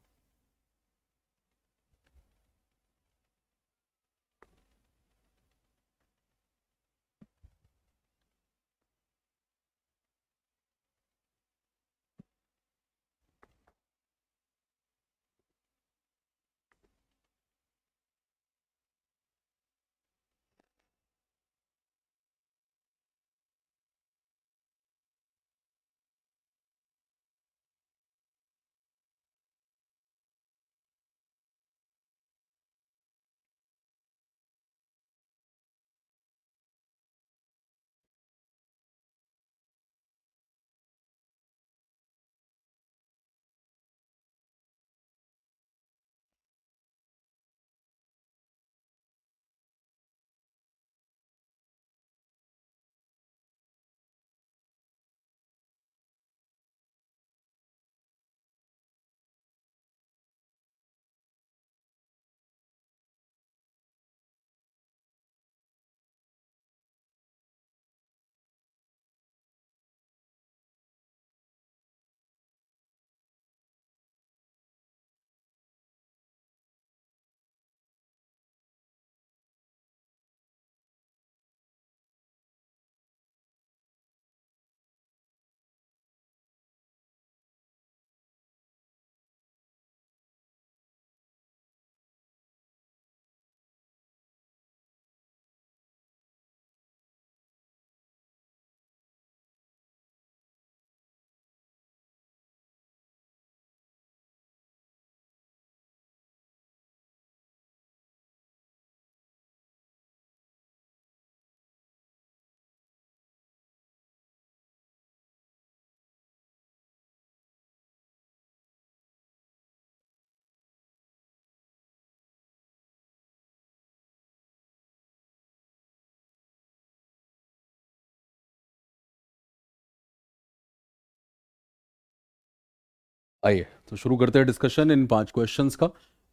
आइए तो शुरू करते हैं डिस्कशन इन पांच क्वेश्चंस का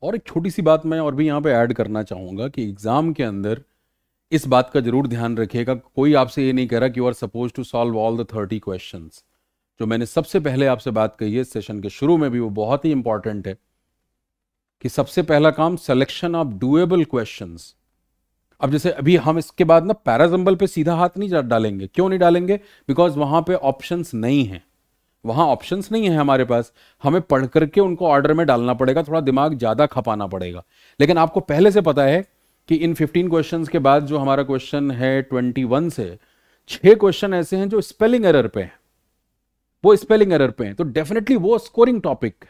और एक छोटी सी बात मैं और भी यहाँ पे ऐड करना चाहूँगा कि एग्ज़ाम के अंदर इस बात का जरूर ध्यान रखिएगा कोई आपसे ये नहीं कह रहा कि you are suppose to solve all the thirty question जो मैंने सबसे पहले आपसे बात कही है सेशन के शुरू में भी वो बहुत ही इंपॉर्टेंट है कि सबसे पहला काम सेलेक्शन ऑफ डुएबल क्वेश्चन अब जैसे अभी हम इसके बाद ना पैराजम्बल पे सीधा हाथ नहीं डालेंगे क्यों नहीं डालेंगे बिकॉज वहां पे ऑप्शंस नहीं है वहाँ ऑप्शंस नहीं है हमारे पास हमें पढ़ करके उनको ऑर्डर में डालना पड़ेगा थोड़ा दिमाग ज़्यादा खपाना पड़ेगा लेकिन आपको पहले से पता है कि इन 15 क्वेश्चंस के बाद जो हमारा क्वेश्चन है 21 से छह क्वेश्चन ऐसे हैं जो स्पेलिंग एरर पे हैं वो स्पेलिंग एरर पे हैं तो डेफिनेटली वो स्कोरिंग टॉपिक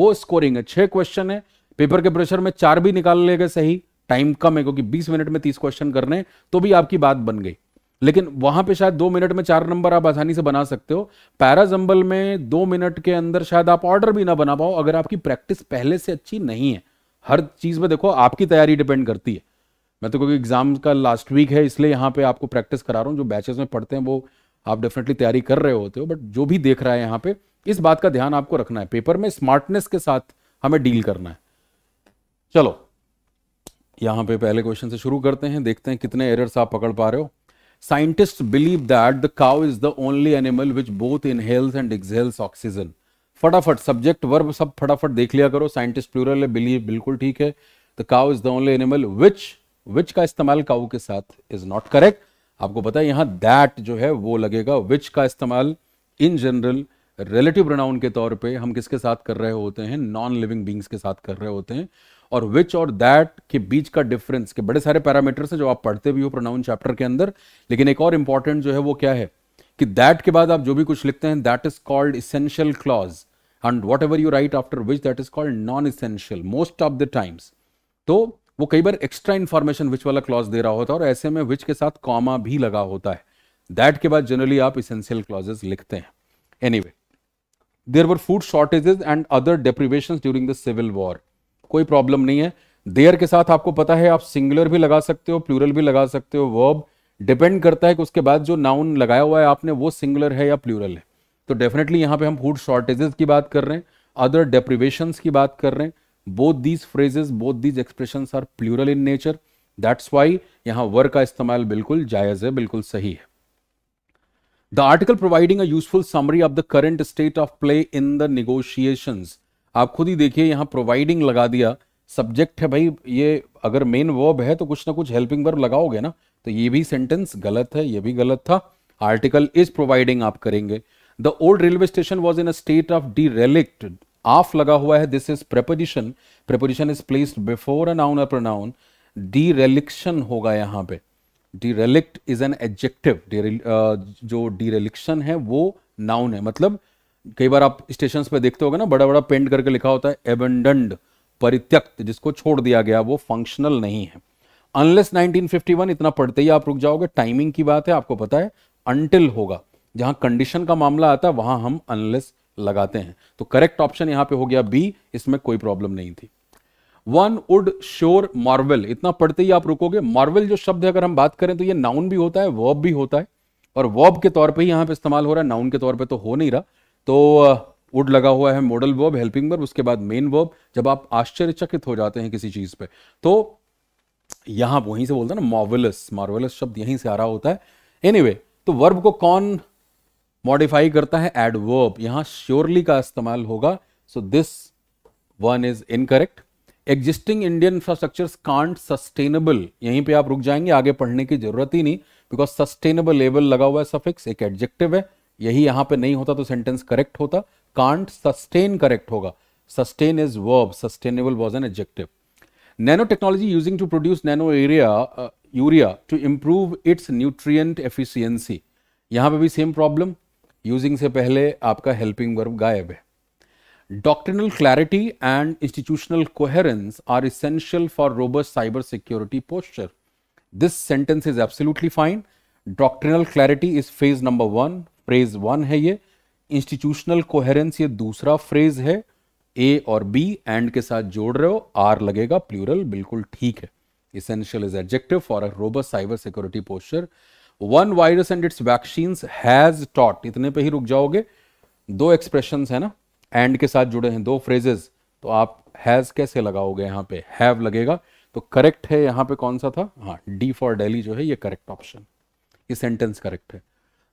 वो स्कोरिंग है छह क्वेश्चन है पेपर के प्रेशर में चार भी निकाल लेगा सही टाइम कम है क्योंकि बीस मिनट में तीस क्वेश्चन करने तो भी आपकी बात बन गई लेकिन वहां पे शायद दो मिनट में चार नंबर आप आसानी से बना सकते हो पैराजंबल में दो मिनट के अंदर शायद आप ऑर्डर भी ना बना पाओ अगर आपकी प्रैक्टिस पहले से अच्छी नहीं है हर चीज़ में देखो आपकी तैयारी डिपेंड करती है मैं तो क्योंकि एग्जाम का लास्ट वीक है इसलिए यहाँ पे आपको प्रैक्टिस करा रहा हूँ जो बैचेस में पढ़ते हैं वो आप डेफिनेटली तैयारी कर रहे होते हो बट जो भी देख रहा है यहाँ पे इस बात का ध्यान आपको रखना है पेपर में स्मार्टनेस के साथ हमें डील करना है चलो यहाँ पे पहले क्वेश्चन से शुरू करते हैं देखते हैं कितने एरर्स आप पकड़ पा रहे हो scientist believe that the cow is the only animal which both inhales and exhales oxygen फटाफट सब्जेक्ट वर्ब सब फटाफट देख लिया करो साइंटिस्ट प्लूरल है बिलीव बिल्कुल ठीक है the cow is the only animal which which का इस्तेमाल काउ के साथ इज नॉट करेक्ट आपको पता है यहां दैट जो है वो लगेगा विच का इस्तेमाल इन जनरल रिलेटिव प्रोनाउन के तौर पे हम किसके साथ कर रहे होते हैं नॉन लिविंग बींग्स के साथ कर रहे होते हैं और विच और दैट के बीच का डिफरेंस के बड़े सारे पैरामीटर्स हैं जो आप पढ़ते भी हो प्रोनाउन चैप्टर के अंदर लेकिन एक और इंपॉर्टेंट जो है वो क्या है कि दैट के बाद आप जो भी कुछ लिखते हैं that is called essential clause and whatever you write after which that is called non essential most of the times तो वो कई बार एक्स्ट्रा इंफॉर्मेशन विच वाला क्लॉज दे रहा होता है और ऐसे में विच के साथ कॉमा भी लगा होता है दैट के बाद जनरली आप इसेंशियल क्लॉजेस लिखते हैं anyway there were food shortages and other deprivation during the civil war कोई प्रॉब्लम नहीं है देयर के साथ आपको पता है आप सिंगुलर भी लगा सकते हो प्लूरल भी लगा सकते हो वर्ब डिपेंड करता है कि उसके बाद जो नाउन लगाया हुआ है आपने वो सिंगुलर है या प्लूरल है तो डेफिनेटली यहाँ पे हम फूड शॉर्टेजेस की बात कर रहे हैं अदर डेप्रिवेशन की बात कर रहे हैं both these phrases both these expression are plural in nature that's why यहाँ वर का इस्तेमाल बिल्कुल जायज है बिल्कुल सही है the article providing a useful summary of the current state of play in the negotiations आप खुद ही देखिए यहाँ प्रोवाइडिंग लगा दिया सब्जेक्ट है भाई ये अगर मेन वर्ब है तो कुछ ना कुछ हेल्पिंग वर्ब लगाओगे ना तो ये भी सेंटेंस गलत है ये भी गलत था आर्टिकल इज प्रोवाइडिंग आप करेंगे the old railway station was in a state of derelict of लगा हुआ है this is preposition preposition is placed before a noun और प्रोनाउन डी रेलिक्शन होगा यहाँ पे derelict is an adjective जो डी रेलिक्शन है वो नाउन है मतलब कई बार आप स्टेशन पे देखते होगे ना बड़ा बड़ा पेंट करके लिखा होता है एबंडंड परित्यक्त जिसको छोड़ दिया गया वो फंक्शनल नहीं है अनलेस 1951 इतना पढ़ते ही आप रुक जाओगे टाइमिंग की बात है आपको पता है अनटिल होगा जहां कंडीशन का मामला आता है वहां हम अनलेस लगाते हैं तो करेक्ट ऑप्शन यहां पे हो गया बी इसमें कोई प्रॉब्लम नहीं थी वन वुड श्योर मार्वल इतना पढ़ते ही आप रुकोगे मार्वल जो शब्द है अगर हम बात करें तो ये नाउन भी होता है वर्ब भी होता है और वर्ब के तौर पे ही यहां पे इस्तेमाल हो रहा है नाउन के तौर पे तो हो नहीं रहा तो वुड लगा हुआ है मॉडल वर्ब हेल्पिंग वर्ब उसके बाद मेन वर्ब जब आप आश्चर्यचकित हो जाते हैं किसी चीज पे तो यहां वहीं से बोलते हैं ना मॉवलस मार्वलस शब्द यहीं से आ रहा होता है एनी anyway, तो वर्ब को कौन मॉडिफाई करता है एड वर्ब यहां श्योरली का इस्तेमाल होगा so this one is incorrect existing Indian infrastructure can't sustainable यहीं पे आप रुक जाएंगे आगे पढ़ने की जरूरत ही नहीं बिकॉज सस्टेनेबल लेवल लगा हुआ है सफिक्स एक एडजेक्टिव है यही यहां पे नहीं होता तो सेंटेंस करेक्ट होता कांट सस्टेन करेक्ट होगा sustain is verb sustainable was an adjective nano technology using to produce nano area urea to improve its nutrient efficiency यहां पे भी सेम प्रॉब्लम यूजिंग से पहले आपका हेल्पिंग वर्ब गायब है doctrinal clarity and institutional coherence are essential for robust cyber security posture this sentence is absolutely fine doctrinal clarity is phrase number one phrase one है ये इंस्टीट्यूशनल कोहेरेंस ये दूसरा phrase है ए और बी एंड के साथ जोड़ रहे हो आर लगेगा प्लूरल बिल्कुल ठीक है essential is adjective for a robust cyber security posture one virus and its vaccine has taught इतने पे ही रुक जाओगे दो एक्सप्रेशन है ना एंड के साथ जुड़े हैं दो फ्रेजेस तो आप हैज कैसे लगाओगे यहां पे हैव लगेगा तो करेक्ट है यहां पे कौन सा था हाँ डी फॉर डेली जो है ये करेक्ट ऑप्शन ये सेंटेंस करेक्ट है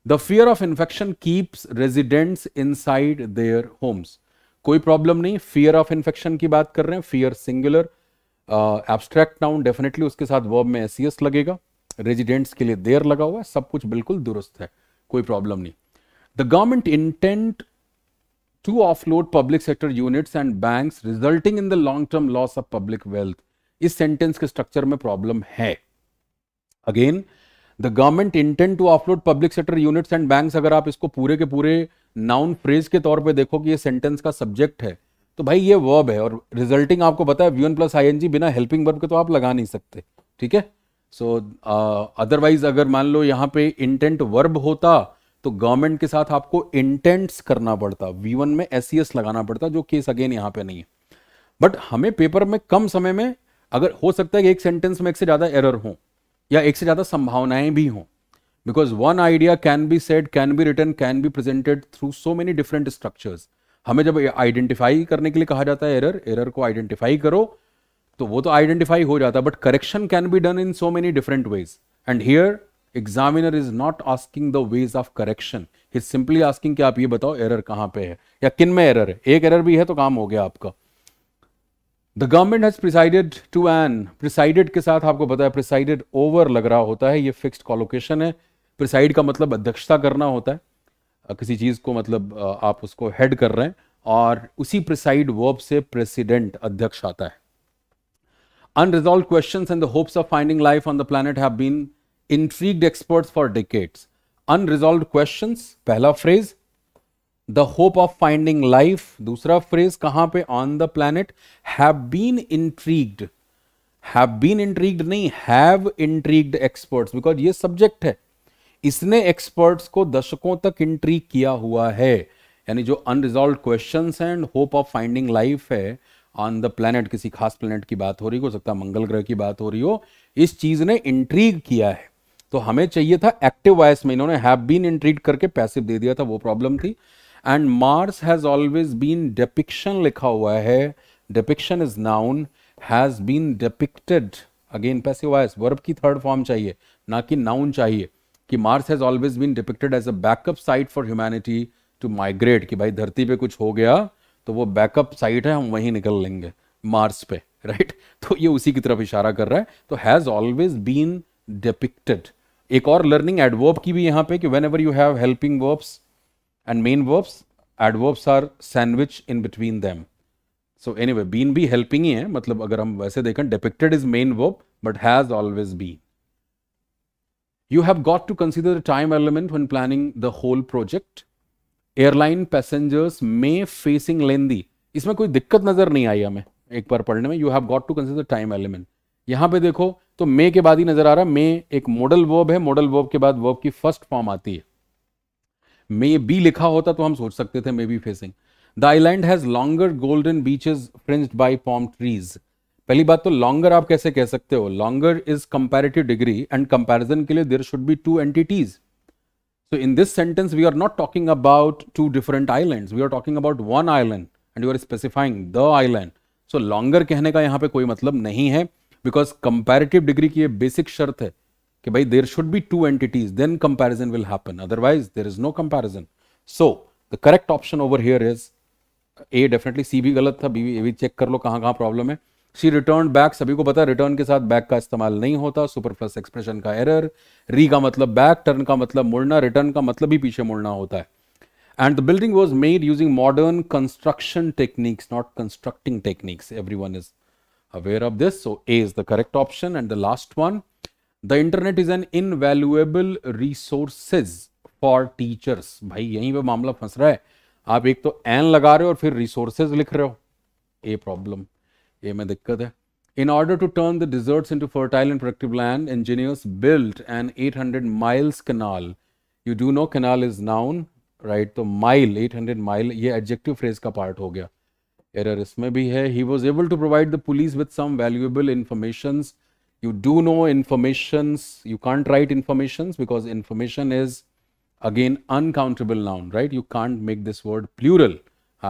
the fear of infection keeps residents side their homes कोई प्रॉब्लम नहीं फियर ऑफ इन्फेक्शन की बात कर रहे हैं fear singular abstract noun definitely उसके साथ वर्ब में एस e लगेगा रेजिडेंट्स के लिए देर लगा हुआ है सब कुछ बिल्कुल दुरुस्त है कोई प्रॉब्लम नहीं the government intent of load public sector units and bank resulting in the long term loss of public wealth इस सेंटेंस के स्ट्रक्चर में प्रॉब्लम है again the government intent to offload public sector units and bank अगर आप इसको पूरे के पूरे नाउन फ्रेज के तौर पर देखो कि ये सेंटेंस का सब्जेक्ट है तो भाई ये वर्ब है और रिजल्टिंग आपको पता है V N plus I N G बिना हेल्पिंग वर्ब के तो आप लगा नहीं सकते ठीक है सो अदरवाइज uh, अगर मान लो यहाँ पे इंटेंट वर्ब होता तो गवर्नमेंट के साथ आपको इंटेंट्स करना पड़ता वी वन में एस सी एस लगाना पड़ता जो केस अगेन यहाँ पे नहीं है बट हमें पेपर में कम समय में अगर हो सकता है कि एक सेंटेंस में एक से ज़्यादा एरर हों या एक से ज़्यादा संभावनाएं भी हों because one idea can be said can be written can be presented through so many different structures हमें जब आइडेंटिफाई करने के लिए कहा जाता है एरर एरर को आइडेंटिफाई करो तो वो तो आइडेंटिफाई हो जाता है but correction can be done in so many different ways and here examiner is not asking the ways of correction he simply asking कि आप ये बताओ एरर कहाँ पे है या किन में एरर है एक एरर भी है तो काम हो गया आपका the government has presided to an presided के साथ आपको पता है प्रिसाइडेड ओवर लग रहा होता है ये फिक्स्ड कॉलोकेशन है प्रिसाइड का मतलब अध्यक्षता करना होता है किसी चीज़ को मतलब आप उसको हेड कर रहे हैं और उसी प्रिसाइड वर्ब से प्रेसिडेंट अध्यक्ष आता है unresolved question and the hopes of finding life on the planet have been intrigued experts for decades unresolved पहला phrase the hope of finding life दूसरा फ्रेज कहां पे on the planet have been intrigued have been intrigued नहीं have intrigued experts because ये subject है इसने experts को दशकों तक इंट्री किया हुआ है यानी जो unresolved question and hope of finding life है ऑन द प्लैनेट किसी खास प्लैनेट की बात हो रही हो सकता है मंगल ग्रह की बात हो रही हो इस चीज ने इंट्रीग किया है तो हमें चाहिए था एक्टिव वॉयस में इन्होंने हैव बीन इंट्रीड करके पैसिव दे दिया था वो प्रॉब्लम थी and Mars has always been depiction लिखा हुआ है depiction is noun has been depicted again passive voice verb की थर्ड फॉर्म चाहिए ना कि नाउन चाहिए कि Mars has always been depicted as a backup site for humanity to migrate कि भाई धरती पे कुछ हो गया तो वो बैकअप साइट है हम वहीं निकल लेंगे मार्स पे राइट right? [laughs] तो ये उसी की तरफ इशारा कर रहा है तो हैज़ ऑलवेज बीन डिपिक्टेड एक और लर्निंग एडवर्ब की भी यहां पे कि whenever you have helping verbs and main verbs adverbs are sandwich in between them so anyway been be helping ही है मतलब अगर हम वैसे देखें depicted is main verb but has always been you have got to consider the time element when planning the whole project airline passengers may facing lengthy इसमें कोई दिक्कत नजर नहीं आई हमें एक बार पढ़ने में you have got to consider time element यहाँ पे देखो तो मे के बाद ही नजर आ रहा है मे एक मॉडल वर्ब है मॉडल वर्ब के बाद वर्ब की फर्स्ट फॉर्म आती है मे बी लिखा होता तो हम सोच सकते थे may be facing the island has longer golden beaches fringed by palm trees पहली बात तो लॉन्गर आप कैसे कह सकते हो longer is comparative degree and comparison के लिए there should be two entities so in this sentence we are not talking about two different island we are talking about one island and you are specifying the island so longer कहने का यहां पर कोई मतलब नहीं है because comparative degree की ये बेसिक शर्त है कि भाई there should be two entities then comparison will happen otherwise there is no comparison so the correct option over here is A definitely C भी गलत था बी भी, भी चेक कर लो कहाँ कहाँ प्रॉब्लम है सी रिटर्न बैक सभी को पता है रिटर्न के साथ बैक का इस्तेमाल नहीं होता सुपर प्लस एक्सप्रेशन का एरर री का मतलब बैक टर्न का मतलब मुड़ना रिटर्न का मतलब ही पीछे मुड़ना होता है and the building was made using modern construction techniques not constructing techniques everyone is aware of this so A is the correct option and the last one the internet is an invaluable resources for teachers भाई यहीं पे मामला फंस रहा है आप एक तो एन लगा रहे हो और फिर रिसोर्सेज लिख रहे हो ए प्रॉब्लम ए में दिक्कत है in order to turn the desert into fertile and productive land engineers built an eight hundred miles canal you do know canal is noun right तो माइल एट हंड्रेड माइल ये adjective phrase का part हो गया error इसमें भी है he was able to provide the police with some valuable informations you do know informations you can't write informations because information is again uncountable noun right you can't make this word plural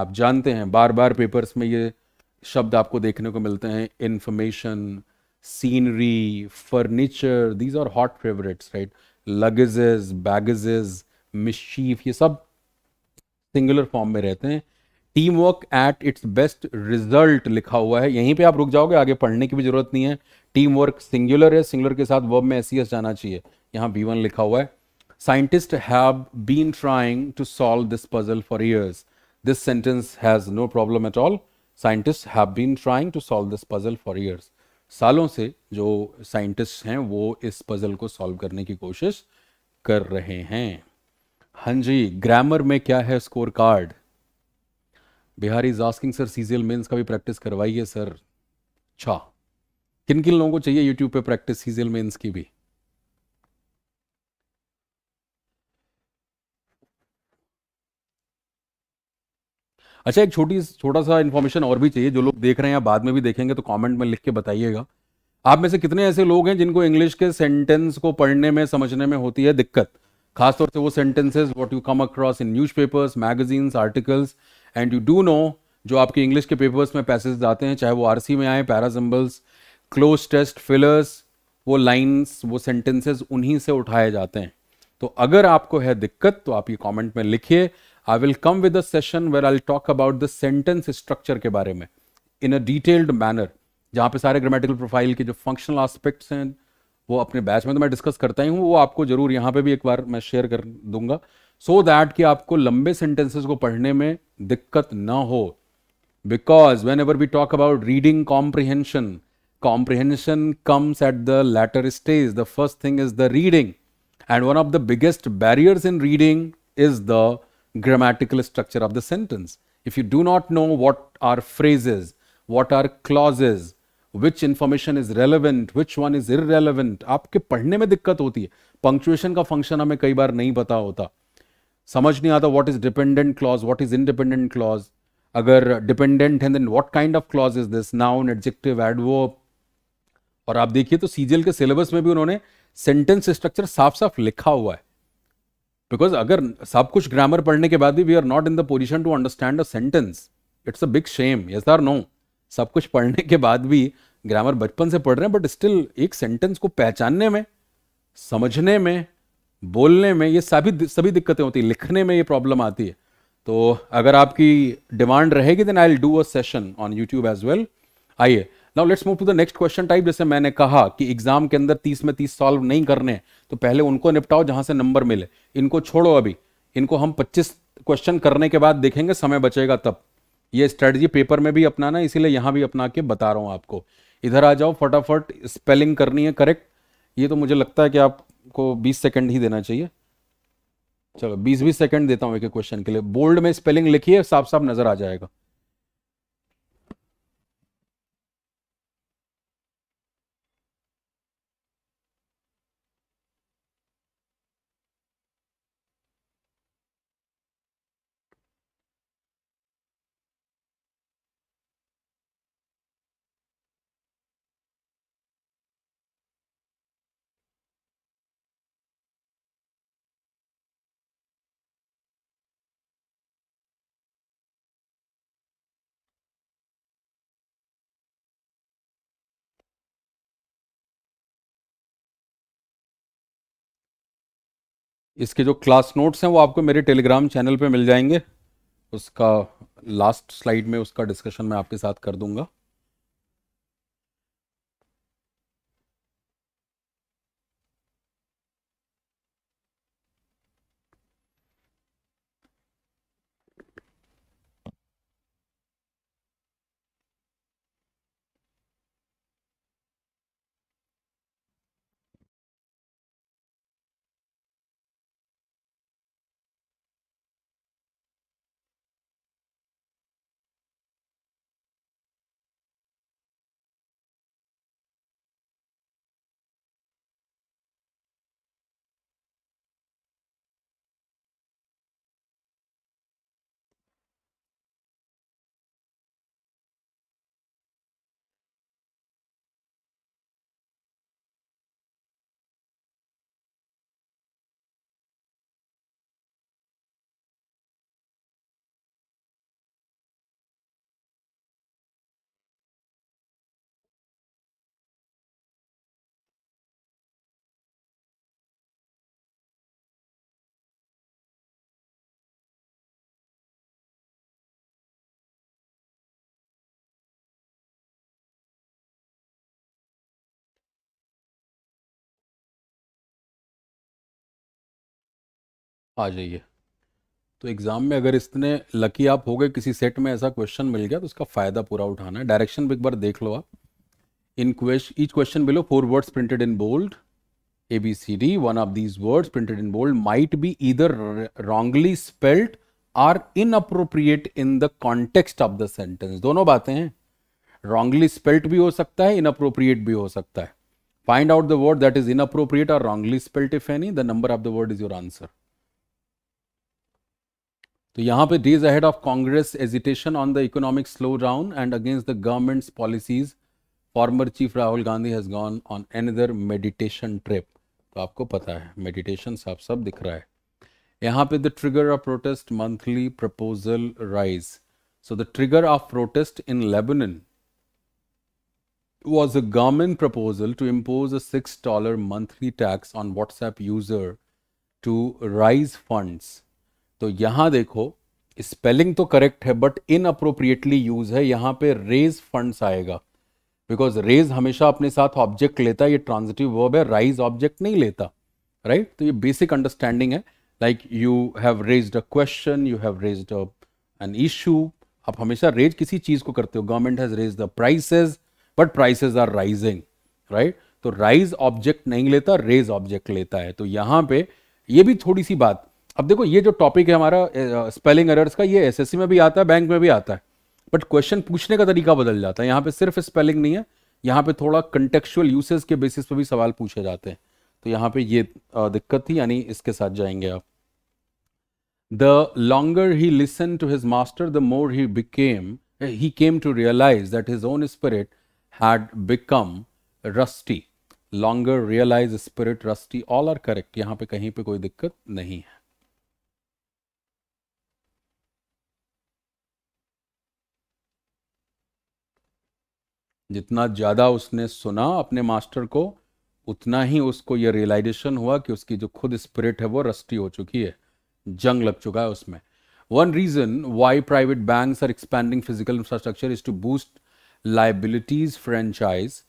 आप जानते हैं बार बार papers में ये शब्द आपको देखने को मिलते हैं information scenery furniture these are hot favourites right luggages baggages mischief ये सब सिंगुलर फॉर्म में रहते हैं team work at its best result लिखा हुआ है यहीं पे आप रुक जाओगे आगे पढ़ने की भी जरूरत नहीं है टीम वर्क सिंगुलर है सिंगुलर के साथ वर्ब में एसीएस जाना चाहिए यहाँ बी वन लिखा हुआ है scientist have been trying to solve this puzzle for years this sentence has no problem at all scientist have been trying to solve this puzzle for years सालों से जो साइंटिस्ट हैं वो इस पजल को सॉल्व करने की कोशिश कर रहे हैं हाँ जी ग्रामर में क्या है score card Bihari is asking sir CGL mains का भी प्रैक्टिस करवाइए सर अच्छा किन किन लोगों को चाहिए यूट्यूब पे प्रैक्टिस सीजियल मेंस की भी अच्छा एक छोटी छोटा सा इन्फॉर्मेशन और भी चाहिए जो लोग देख रहे हैं या बाद में भी देखेंगे तो कमेंट में लिख के बताइएगा आप में से कितने ऐसे लोग हैं जिनको इंग्लिश के सेंटेंस को पढ़ने में समझने में होती है दिक्कत खासतौर से वो sentences what you come across in newspapers magazines articles and you do know जो आपके इंग्लिश के पेपर्स में पैसेज आते हैं चाहे वो आर में आए पैराजम्बल्स क्लोज टेस्ट फिलर्स वो लाइन्स वो सेंटेंसेज उन्हीं से उठाए जाते हैं तो अगर आपको है दिक्कत तो आप ये कॉमेंट में लिखिए I will come with a session where I talk about the sentence structure के बारे में इन अ डिटेल्ड मैनर जहाँ पे सारे ग्रामेटिकल प्रोफाइल के जो फंक्शनल आस्पेक्ट्स हैं वो अपने बैच में तो मैं डिस्कस करता ही हूँ वो आपको जरूर यहाँ पे भी एक बार मैं शेयर कर दूंगा सो so दैट कि आपको लंबे सेंटेंसेस को पढ़ने में दिक्कत ना हो because whenever we talk about reading comprehension comprehension comes at the later stage the first thing is the reading and one of the biggest barriers in reading is the grammatical structure of the sentence if you do not know what are phrases what are clauses which information is relevant, which one is irrelevant, आपके पढ़ने में दिक्कत होती है punctuation का function हमें कई बार नहीं पता होता समझ नहीं आता what is dependent clause what is independent clause अगर डिपेंडेंट है then what kind of clause is this noun adjective adverb और आप देखिए तो सीजीएल के सिलेबस में भी उन्होंने सेंटेंस स्ट्रक्चर साफ साफ लिखा हुआ है बिकॉज अगर सब कुछ ग्रामर पढ़ने के बाद भी we are not in the position to understand a sentence it's a big shame yes or no सब कुछ पढ़ने के बाद भी ग्रामर बचपन से पढ़ रहे हैं बट स्टिल एक सेंटेंस को पहचानने में समझने में बोलने में ये सभी सभी दिक्कतें होती है लिखने में ये प्रॉब्लम आती है तो अगर आपकी डिमांड रहेगी then I do a session on YouTube as well आइए now let's move to the next question type जैसे मैंने कहा कि एग्जाम के अंदर तीस में तीस सॉल्व नहीं करने तो पहले उनको निपटाओ जहां से नंबर मिले इनको छोड़ो अभी इनको हम पच्चीस क्वेश्चन करने के बाद देखेंगे समय बचेगा तब ये स्ट्रेटजी पेपर में भी अपनाना इसीलिए यहाँ भी अपना के बता रहा हूं आपको इधर आ जाओ फटाफट स्पेलिंग करनी है करेक्ट ये तो मुझे लगता है कि आप को 20 सेकंड ही देना चाहिए चलो 20 20 सेकंड देता हूं एक क्वेश्चन के लिए बोल्ड में स्पेलिंग लिखिए साफ साफ नजर आ जाएगा इसके जो क्लास नोट्स हैं वो आपको मेरे टेलीग्राम चैनल पे मिल जाएंगे उसका लास्ट स्लाइड में उसका डिस्कशन मैं आपके साथ कर दूंगा आ जाइए तो एग्ज़ाम में अगर इसने लकी आप हो गए किसी सेट में ऐसा क्वेश्चन मिल गया तो उसका फ़ायदा पूरा उठाना है डायरेक्शन भी एक बार देख लो आप इन question each question below four words printed in bold A B C D one of these words printed in bold might be either wrongly spelled or inappropriate in the context of the sentence दोनों बातें हैं wrongly spelt भी हो सकता है inappropriate भी हो सकता है find out the word that is inappropriate और wrongly spelt if any the number of the word is your answer तो यहाँ पे days ahead of Congress agitation on the economic slow down and against the government's policies former chief Rahul Gandhi has gone on another meditation trip तो आपको पता है meditation साफ साफ दिख रहा है यहाँ पे the trigger of protest monthly proposal rise so the trigger of protest in Lebanon was a government proposal to impose a $6 monthly tax on WhatsApp user to raise funds तो यहां देखो स्पेलिंग तो करेक्ट है but in appropriately use है यहां पे raise funds आएगा because raise हमेशा अपने साथ ऑब्जेक्ट लेता है ये ट्रांजिटिव वर्ब है राइज ऑब्जेक्ट नहीं लेता राइट right? तो ये बेसिक अंडरस्टैंडिंग है like you have raise a question you have raise an issue आप हमेशा रेज किसी चीज को करते हो government has raise the prices but prices are rising right तो राइज ऑब्जेक्ट नहीं लेता रेज ऑब्जेक्ट लेता है तो यहां पे ये भी थोड़ी सी बात अब देखो ये जो टॉपिक है हमारा स्पेलिंग एरर्स का ये एसएससी में भी आता है बैंक में भी आता है बट क्वेश्चन पूछने का तरीका बदल जाता है यहाँ पे सिर्फ स्पेलिंग नहीं है यहाँ पे थोड़ा कंटेक्चुअल यूसेज के बेसिस पे भी सवाल पूछे जाते हैं तो यहाँ पे ये दिक्कत थी यानी इसके साथ जाएंगे आप the longer he listen to his master the more he became he came to realise that his own spirit had become rusty longer realise spirit rusty all are correct यहाँ पे कहीं पे कोई दिक्कत नहीं है जितना ज़्यादा उसने सुना अपने मास्टर को उतना ही उसको ये रियलाइजेशन हुआ कि उसकी जो खुद स्पिरिट है वो रस्टी हो चुकी है जंग लग चुका है उसमें one reason why private bank are expanding physical infrastructure is to boost liabilities franchise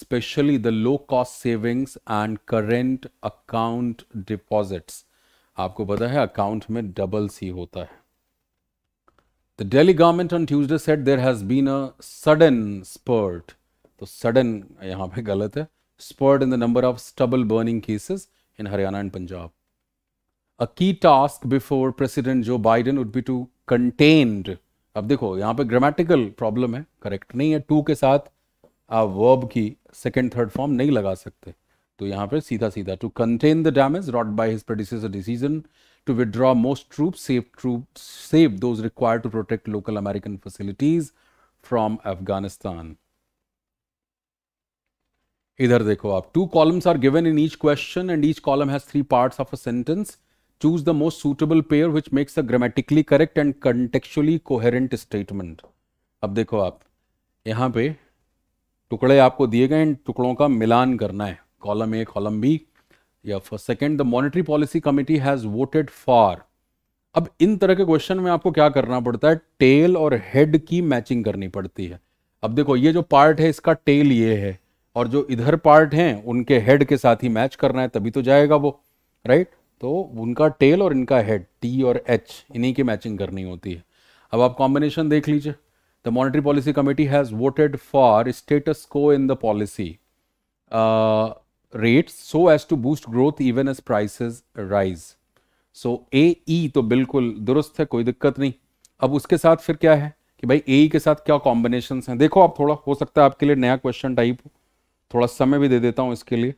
specially the low cost savings and current account deposits आपको पता है अकाउंट में डबल सी होता है The Delhi government on Tuesday said there has been a sudden spurt. तो sudden यहाँ पे गलत है spurt in the number of stubble burning cases in Haryana and Punjab. A key task before President Joe Biden would be to contained. अब देखो यहाँ पे grammatical problem है करेक्ट नहीं है टू के साथ आप वर्ब की सेकेंड थर्ड फॉर्म नहीं लगा सकते तो यहाँ पे सीधा सीधा to contain the damage wrought by his producer decision to withdraw most troops, save troops, save those required to protect local American facilities from Afghanistan. इधर देखो आप two columns are given in each question and each column has three parts of a sentence choose the most suitable pair which makes a grammatically correct and contextually coherent statement अब देखो आप यहां पे टुकड़े आपको दिए गए इन टुकड़ों का मिलान करना है कॉलम ए कॉलम बी या first second the monetary policy committee has voted for अब इन तरह के क्वेश्चन में आपको क्या करना पड़ता है टेल और हेड की मैचिंग करनी पड़ती है अब देखो ये जो पार्ट है इसका टेल ये है और जो इधर पार्ट हैं उनके हेड के साथ ही मैच करना है तभी तो जाएगा वो राइट तो उनका टेल और इनका हेड टी और एच इन्हीं की मैचिंग करनी होती है अब आप कॉम्बिनेशन देख लीजिए the monetary policy committee has voted for status quo in the policy rate so as to boost growth even as price rise so A E तो बिल्कुल दुरुस्त है कोई दिक्कत नहीं अब उसके साथ फिर क्या है कि भाई ए ई e के साथ क्या कॉम्बिनेशन हैं देखो आप थोड़ा हो सकता है आपके लिए नया क्वेश्चन टाइप हो थोड़ा समय भी दे देता हूँ इसके लिए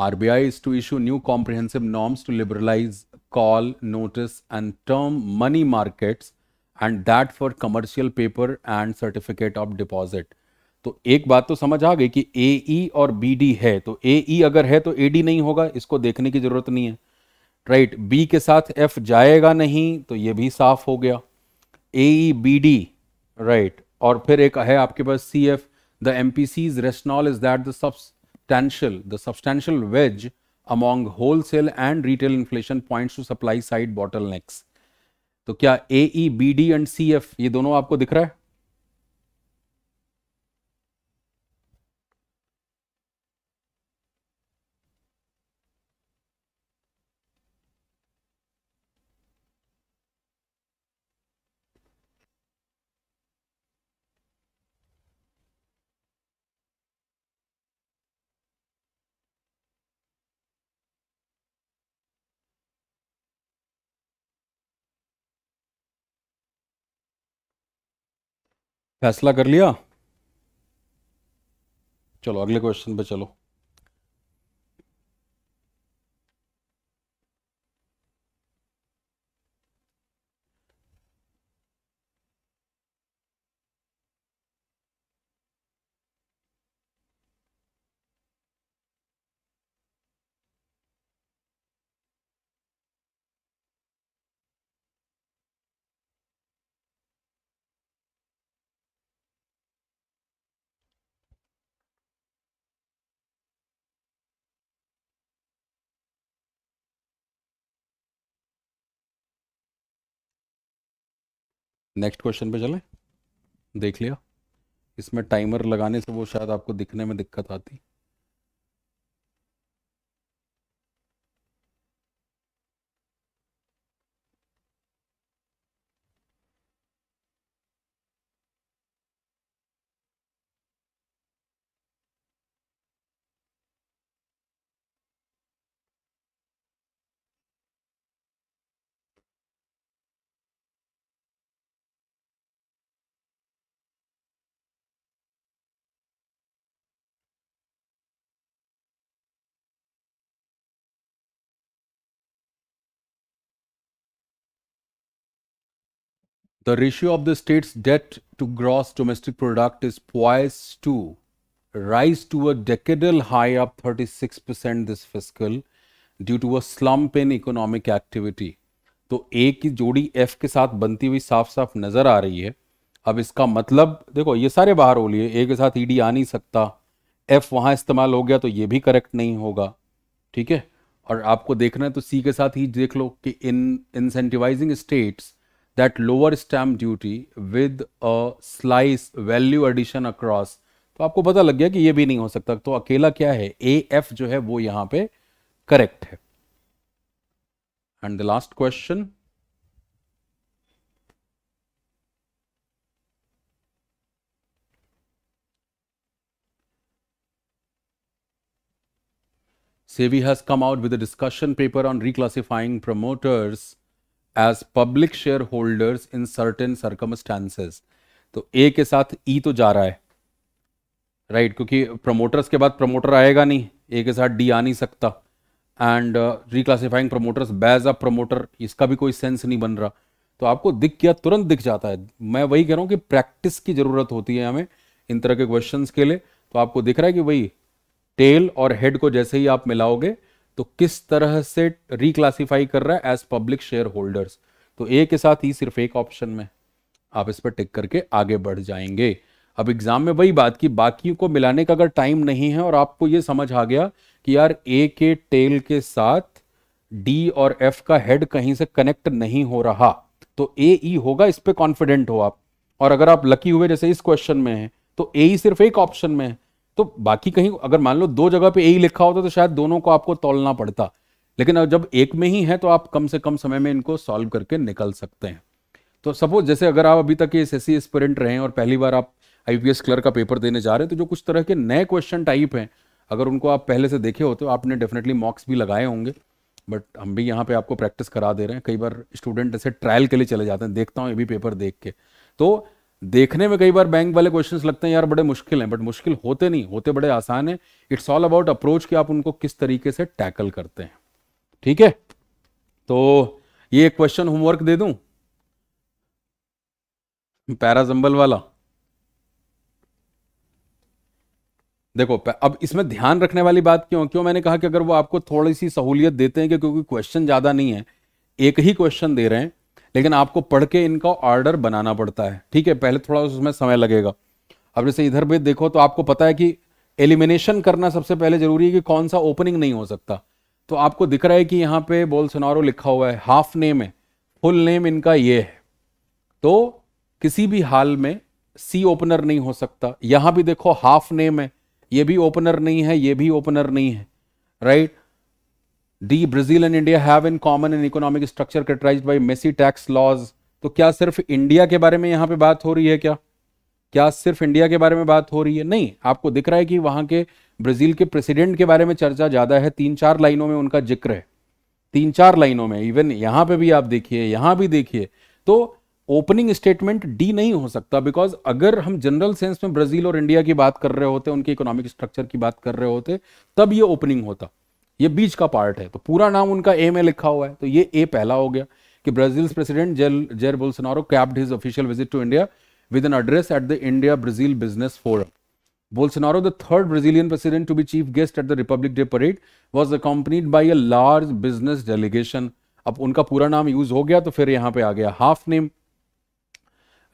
RBI is to issue new comprehensive norms to liberalize call, notice, and term money markets, and that for commercial paper and certificate of deposit. तो एक बात तो समझ आ गई कि ए ई और बी डी है तो ए ई अगर है तो ए डी नहीं होगा इसको देखने की जरूरत नहीं है राइट बी के साथ एफ जाएगा नहीं तो ये भी साफ हो गया A E B D right और फिर एक है आपके पास C F the M P C's rationale is that the subs substantial, the substantial wedge among wholesale and retail inflation points to supply side bottlenecks. तो क्या A E B D and C F ये दोनों आपको दिख रहा है फैसला कर लिया चलो अगले क्वेश्चन पे चलो नेक्स्ट क्वेश्चन पे चलें देख लिया इसमें टाइमर लगाने से वो शायद आपको दिखने में दिक्कत आती the ratio of the state's debt to gross domestic product is poised to rise to a decadal high of 36% this fiscal due to a slump in economic activity. तो ए की जोड़ी एफ के साथ बनती हुई साफ साफ नजर आ रही है अब इसका मतलब देखो ये सारे बाहर हो लिए ए के साथ ईडी e आ नहीं सकता एफ वहां इस्तेमाल हो गया तो ये भी करेक्ट नहीं होगा ठीक है और आपको देखना है तो सी के साथ ही देख लो कि in incentivising states that lower stamp duty with a slice value addition across तो आपको पता लग गया कि ये भी नहीं हो सकता तो अकेला क्या है ए एफ जो है वो यहां पे करेक्ट है and the last question SEBI has come out with discussion paper on reclassifying promoters as public share holders in certain circumstances तो ए के साथ ई e तो जा रहा है राइट right, क्योंकि प्रमोटर्स के बाद प्रमोटर आएगा नहीं ए के साथ डी आ नहीं सकता and reclassifying promoters badge a promoter इसका भी कोई सेंस नहीं बन रहा तो आपको दिख गया तुरंत दिख जाता है मैं वही कह रहा हूँ कि प्रैक्टिस की ज़रूरत होती है हमें इन तरह के क्वेश्चंस के लिए तो आपको दिख रहा है कि वही टेल और हेड को जैसे ही आप मिलाओगे तो किस तरह से रिक्लासीफाई कर रहा है एज पब्लिक शेयर होल्डर्स तो ए के साथ ही सिर्फ एक ऑप्शन में आप इस पर टिक करके आगे बढ़ जाएंगे अब एग्जाम में वही बात की बाकी को मिलाने का अगर टाइम नहीं है और आपको यह समझ आ गया कि यार ए के टेल के साथ डी और एफ का हेड कहीं से कनेक्ट नहीं हो रहा तो ए ई e होगा इस पर कॉन्फिडेंट हो आप और अगर आप लकी हुए जैसे इस तो e क्वेश्चन में है तो ए ही सिर्फ एक ऑप्शन में है तो बाकी कहीं अगर मान लो दो जगह पे यही लिखा होता तो शायद दोनों को आपको तोलना पड़ता लेकिन जब एक में ही है तो आप कम से कम समय में इनको सॉल्व करके निकल सकते हैं तो सपोज जैसे अगर आप अभी तक ये एस एस स्पूडेंट रहे हैं और पहली बार आप आई क्लर्क का पेपर देने जा रहे हैं तो जो कुछ तरह के नए क्वेश्चन टाइप हैं अगर उनको आप पहले से देखे हो तो आपने डेफिनेटली मॉक्स भी लगाए होंगे बट हम भी यहाँ पे आपको प्रैक्टिस करा दे रहे हैं कई बार स्टूडेंट ऐसे ट्रायल के लिए चले जाते हैं देखता हूँ ये भी पेपर देख के तो देखने में कई बार बैंक वाले क्वेश्चंस लगते हैं यार बड़े मुश्किल हैं बट मुश्किल होते नहीं होते बड़े आसान हैं इट्स ऑल अबाउट अप्रोच कि आप उनको किस तरीके से टैकल करते हैं ठीक है तो ये एक क्वेश्चन होमवर्क दे दूं पैराजल वाला देखो अब इसमें ध्यान रखने वाली बात क्यों क्यों मैंने कहा कि अगर वो आपको थोड़ी सी सहूलियत देते हैं कि क्योंकि क्वेश्चन ज्यादा नहीं है एक ही क्वेश्चन दे रहे हैं लेकिन आपको पढ़ के इनका ऑर्डर बनाना पड़ता है ठीक है पहले थोड़ा उसमें समय लगेगा अब जैसे इधर भी देखो तो आपको पता है कि एलिमिनेशन करना सबसे पहले जरूरी है कि कौन सा ओपनिंग नहीं हो सकता तो आपको दिख रहा है कि यहाँ पे बोल सुनारो लिखा हुआ है हाफ नेम है फुल नेम इनका ये है तो किसी भी हाल में सी ओपनर नहीं हो सकता यहाँ भी देखो हाफ नेम है ये भी ओपनर नहीं है ये भी ओपनर नहीं है right D Brazil and India have in common an economic structure characterise by messy tax laws तो क्या सिर्फ इंडिया के बारे में यहाँ पे बात हो रही है क्या क्या सिर्फ इंडिया के बारे में बात हो रही है नहीं आपको दिख रहा है कि वहां के ब्राजील के प्रेसिडेंट के बारे में चर्चा ज्यादा है तीन चार लाइनों में उनका जिक्र है तीन चार लाइनों में इवन यहां पे भी आप देखिए यहां भी देखिए तो ओपनिंग स्टेटमेंट डी नहीं हो सकता बिकॉज अगर हम जनरल सेंस में ब्राजील और इंडिया की बात कर रहे होते उनके इकोनॉमिक स्ट्रक्चर की बात कर रहे होते तब ये ओपनिंग होता ये बीच का पार्ट है तो पूरा नाम उनका ए में लिखा हुआ है तो ये ए पहला हो गया कि ब्राजील प्रेसिडेंट जेल Jair Bolsonaro capped his official visit to India with an address at the India Brazil business forum Bolsonaro, the third Brazilian president to be chief guest at the Republic Day parade, was accompanied by a large business delegation अब उनका पूरा नाम use हो गया तो फिर यहां पे आ गया हाफ नेम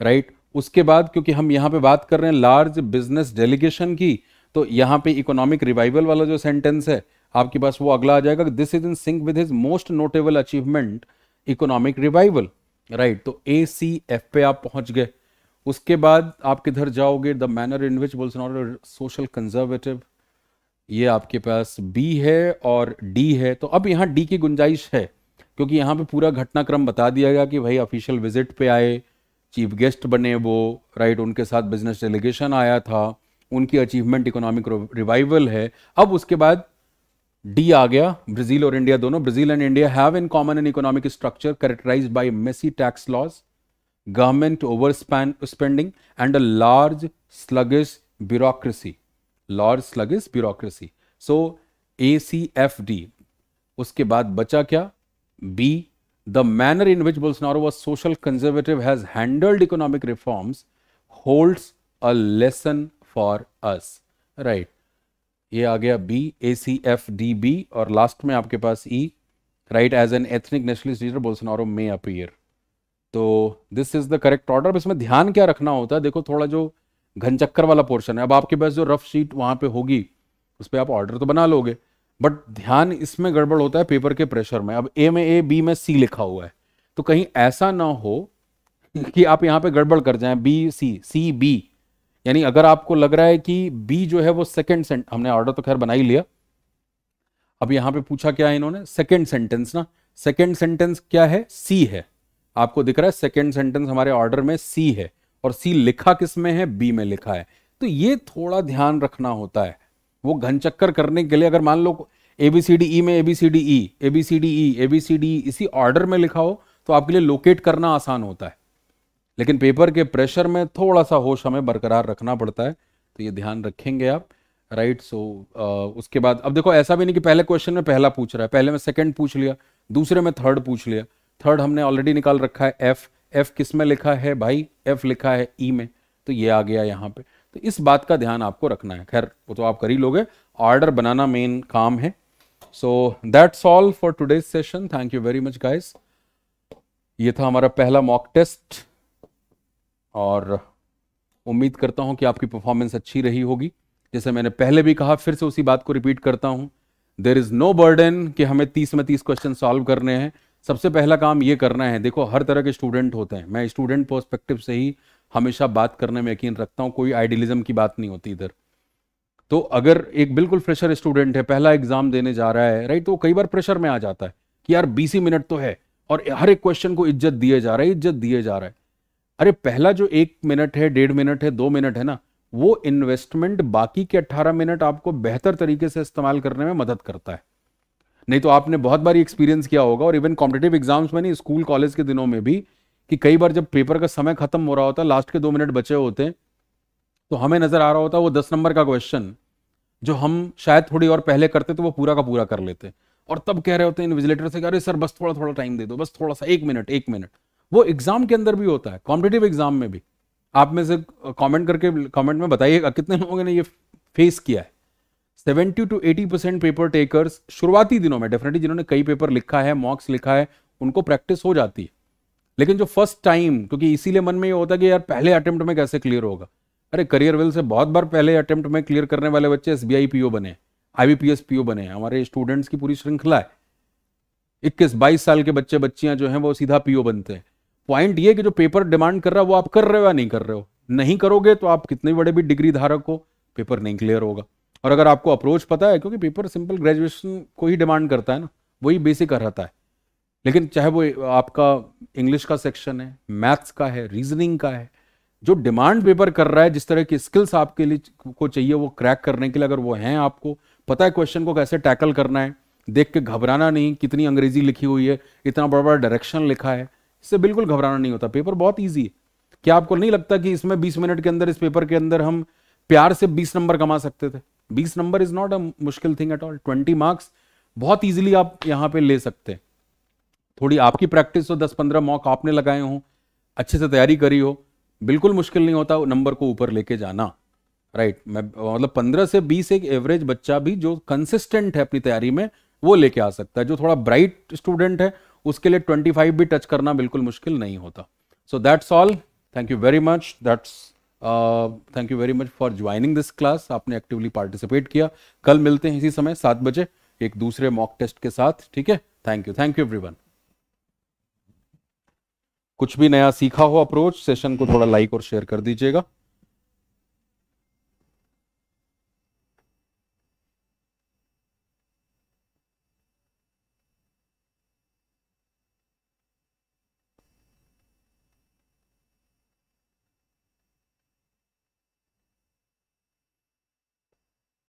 राइट उसके बाद क्योंकि हम यहां पे बात कर रहे हैं लार्ज बिजनेस डेलीगेशन की तो यहां पे इकोनॉमिक रिवाइवल वाला जो सेंटेंस है आपके पास वो अगला आ जाएगा this is in sync with his most notable achievement economic revival right तो ए सी एफ पे आप पहुंच गए उसके बाद आप किधर जाओगे the manner in which Bolsonaro social conservative ये आपके पास बी है और डी है तो अब यहाँ डी की गुंजाइश है क्योंकि यहाँ पे पूरा घटनाक्रम बता दिया गया कि भाई ऑफिशियल विजिट पे आए चीफ गेस्ट बने वो राइट उनके साथ बिजनेस डेलीगेशन आया था उनकी अचीवमेंट इकोनॉमिक रिवाइवल है अब उसके बाद डी आ गया ब्राजील और इंडिया दोनों Brazil and India have in common an economic structure characterise by messy tax laws government over spending and a large sluggish bureaucracy large sluggish bureaucracy so A C F D उसके बाद बचा क्या B the manner in which Bolsonaro was social conservative has handled economic reforms holds a lesson for us right ये आ गया B A C F D B और last में आपके पास E right as an ethnic nationalist leader Bolsonaro may appear तो this is the correct order इसमें ध्यान क्या रखना होता है देखो थोड़ा जो घनचक्कर वाला पोर्शन है अब आपके पास जो रफ शीट वहां पे होगी उस पर आप ऑर्डर तो बना लोगे बट ध्यान इसमें गड़बड़ होता है पेपर के प्रेशर में अब ए में ए बी में सी लिखा हुआ है तो कहीं ऐसा ना हो कि आप यहाँ पे गड़बड़ कर जाएं बी सी सी बी यानी अगर आपको लग रहा है कि बी जो है वो सेकेंड सेंट हमने ऑर्डर तो खैर बना ही लिया अब यहां पे पूछा क्या है इन्होंने सेकेंड सेंटेंस ना सेकेंड सेंटेंस क्या है सी है आपको दिख रहा है सेकेंड सेंटेंस हमारे ऑर्डर में सी है और सी लिखा किस में है बी में लिखा है तो ये थोड़ा ध्यान रखना होता है वो घन चक्कर करने के लिए अगर मान लो ए बी सी डी ई में A B C D E A B C D E A B C D इसी ऑर्डर में लिखा हो तो आपके लिए लोकेट करना आसान होता है लेकिन पेपर के प्रेशर में थोड़ा सा होश हमें बरकरार रखना पड़ता है तो ये ध्यान रखेंगे आप राइट सो उसके बाद अब देखो ऐसा भी नहीं कि पहले क्वेश्चन में पहला पूछ रहा है पहले में सेकंड पूछ लिया दूसरे में थर्ड पूछ लिया थर्ड हमने ऑलरेडी निकाल रखा है एफ एफ किस में लिखा है भाई एफ लिखा है ई e में तो ये आ गया यहाँ पे तो इस बात का ध्यान आपको रखना है खैर वो तो आप कर ही लोगे ऑर्डर बनाना मेन काम है so that's all for today session thank you very much guys ये था हमारा पहला मॉक टेस्ट और उम्मीद करता हूं कि आपकी परफॉर्मेंस अच्छी रही होगी जैसे मैंने पहले भी कहा फिर से उसी बात को रिपीट करता हूं देर इज़ नो बर्डन कि हमें तीस में तीस क्वेश्चन सॉल्व करने हैं सबसे पहला काम ये करना है देखो हर तरह के स्टूडेंट होते हैं मैं स्टूडेंट पर्स्पेक्टिव से ही हमेशा बात करने में यकीन रखता हूँ कोई आइडियलिज्म की बात नहीं होती इधर तो अगर एक बिल्कुल फ्रेशर स्टूडेंट है पहला एग्जाम देने जा रहा है राइट तो कई बार प्रेशर में आ जाता है कि यार बीस मिनट तो है और हर एक क्वेश्चन को इज्जत दिए जा रहा है इज्जत दिए जा रहा है अरे पहला जो एक मिनट है डेढ़ मिनट है दो मिनट है ना वो इन्वेस्टमेंट बाकी के अट्ठारह मिनट आपको बेहतर तरीके से इस्तेमाल करने में मदद करता है नहीं तो आपने बहुत बार एक्सपीरियंस किया होगा और इवन कॉम्पिटेटिव एग्जाम्स में नहीं स्कूल कॉलेज के दिनों में भी कि कई बार जब पेपर का समय खत्म हो रहा होता है लास्ट के दो मिनट बचे होते हैं तो हमें नजर आ रहा होता है वो दस नंबर का क्वेश्चन जो हम शायद थोड़ी और पहले करते तो वो पूरा का पूरा कर लेते और तब कह रहे होते हैं इन्विजिलेटर से अरे सर बस थोड़ा थोड़ा टाइम दे दो बस थोड़ा सा एक मिनट एक मिनट वो एग्जाम के अंदर भी होता है कॉम्पिटेटिव एग्जाम में भी आप में से कमेंट करके कमेंट में बताइएगा कितने लोगों ने ये फेस किया है seventy two eighty percent paper takers शुरुआती दिनों में डेफिनेटली जिन्होंने कई पेपर लिखा है मॉक्स लिखा है उनको प्रैक्टिस हो जाती है लेकिन जो फर्स्ट टाइम क्योंकि इसीलिए मन में ये होता है कि यार पहले अटेम्प्ट में कैसे क्लियर होगा अरे करियर वेल से बहुत बार पहले अटेम्प्ट में क्लियर करने वाले बच्चे एस बी बने आई बी पीओ बने हमारे स्टूडेंट्स की पूरी श्रृंखला है इक्कीस बाईस साल के बच्चे बच्चियां जो हैं वो सीधा पीओ बनते हैं पॉइंट ये कि जो पेपर डिमांड कर रहा है वो आप कर रहे हो या नहीं कर रहे हो नहीं करोगे तो आप कितने बड़े भी डिग्री धारक हो पेपर नहीं क्लियर होगा और अगर आपको अप्रोच पता है क्योंकि पेपर सिंपल ग्रेजुएशन को ही डिमांड करता है ना वही बेसिक रहता है लेकिन चाहे वो आपका इंग्लिश का सेक्शन है मैथ्स का है रीजनिंग का है जो डिमांड पेपर कर रहा है जिस तरह की स्किल्स आपके लिए को चाहिए वो क्रैक करने के लिए अगर वो हैं आपको पता है क्वेश्चन को कैसे टैकल करना है देख के घबराना नहीं कितनी अंग्रेजी लिखी हुई है इतना बड़ा बड़ा डायरेक्शन लिखा है इससे बिल्कुल घबराना नहीं होता पेपर बहुत ईजी है क्या आपको नहीं लगता कि इसमें बीस मिनट के अंदर इस पेपर के अंदर हम प्यार से बीस नंबर कमा सकते थे बीस नंबर इज नॉट अ मुश्किल thing at all twenty marks बहुत ईजिली आप यहाँ पे ले सकते हैं थोड़ी आपकी प्रैक्टिस हो दस पंद्रह मॉक आपने लगाए हो अच्छे से तैयारी करी हो बिल्कुल मुश्किल नहीं होता नंबर को ऊपर लेके जाना राइट मैं मतलब पंद्रह से बीस एक एवरेज बच्चा भी जो कंसिस्टेंट है अपनी तैयारी में वो लेके आ सकता है जो थोड़ा ब्राइट स्टूडेंट है उसके लिए 25 भी टच करना बिल्कुल मुश्किल नहीं होता so that's all thank you very much that's thank you very much for joining this class आपने एक्टिवली पार्टिसिपेट किया कल मिलते हैं इसी समय सात बजे एक दूसरे मॉक टेस्ट के साथ ठीक है thank you thank you every कुछ भी नया सीखा हो अप्रोच सेशन को थोड़ा लाइक और शेयर कर दीजिएगा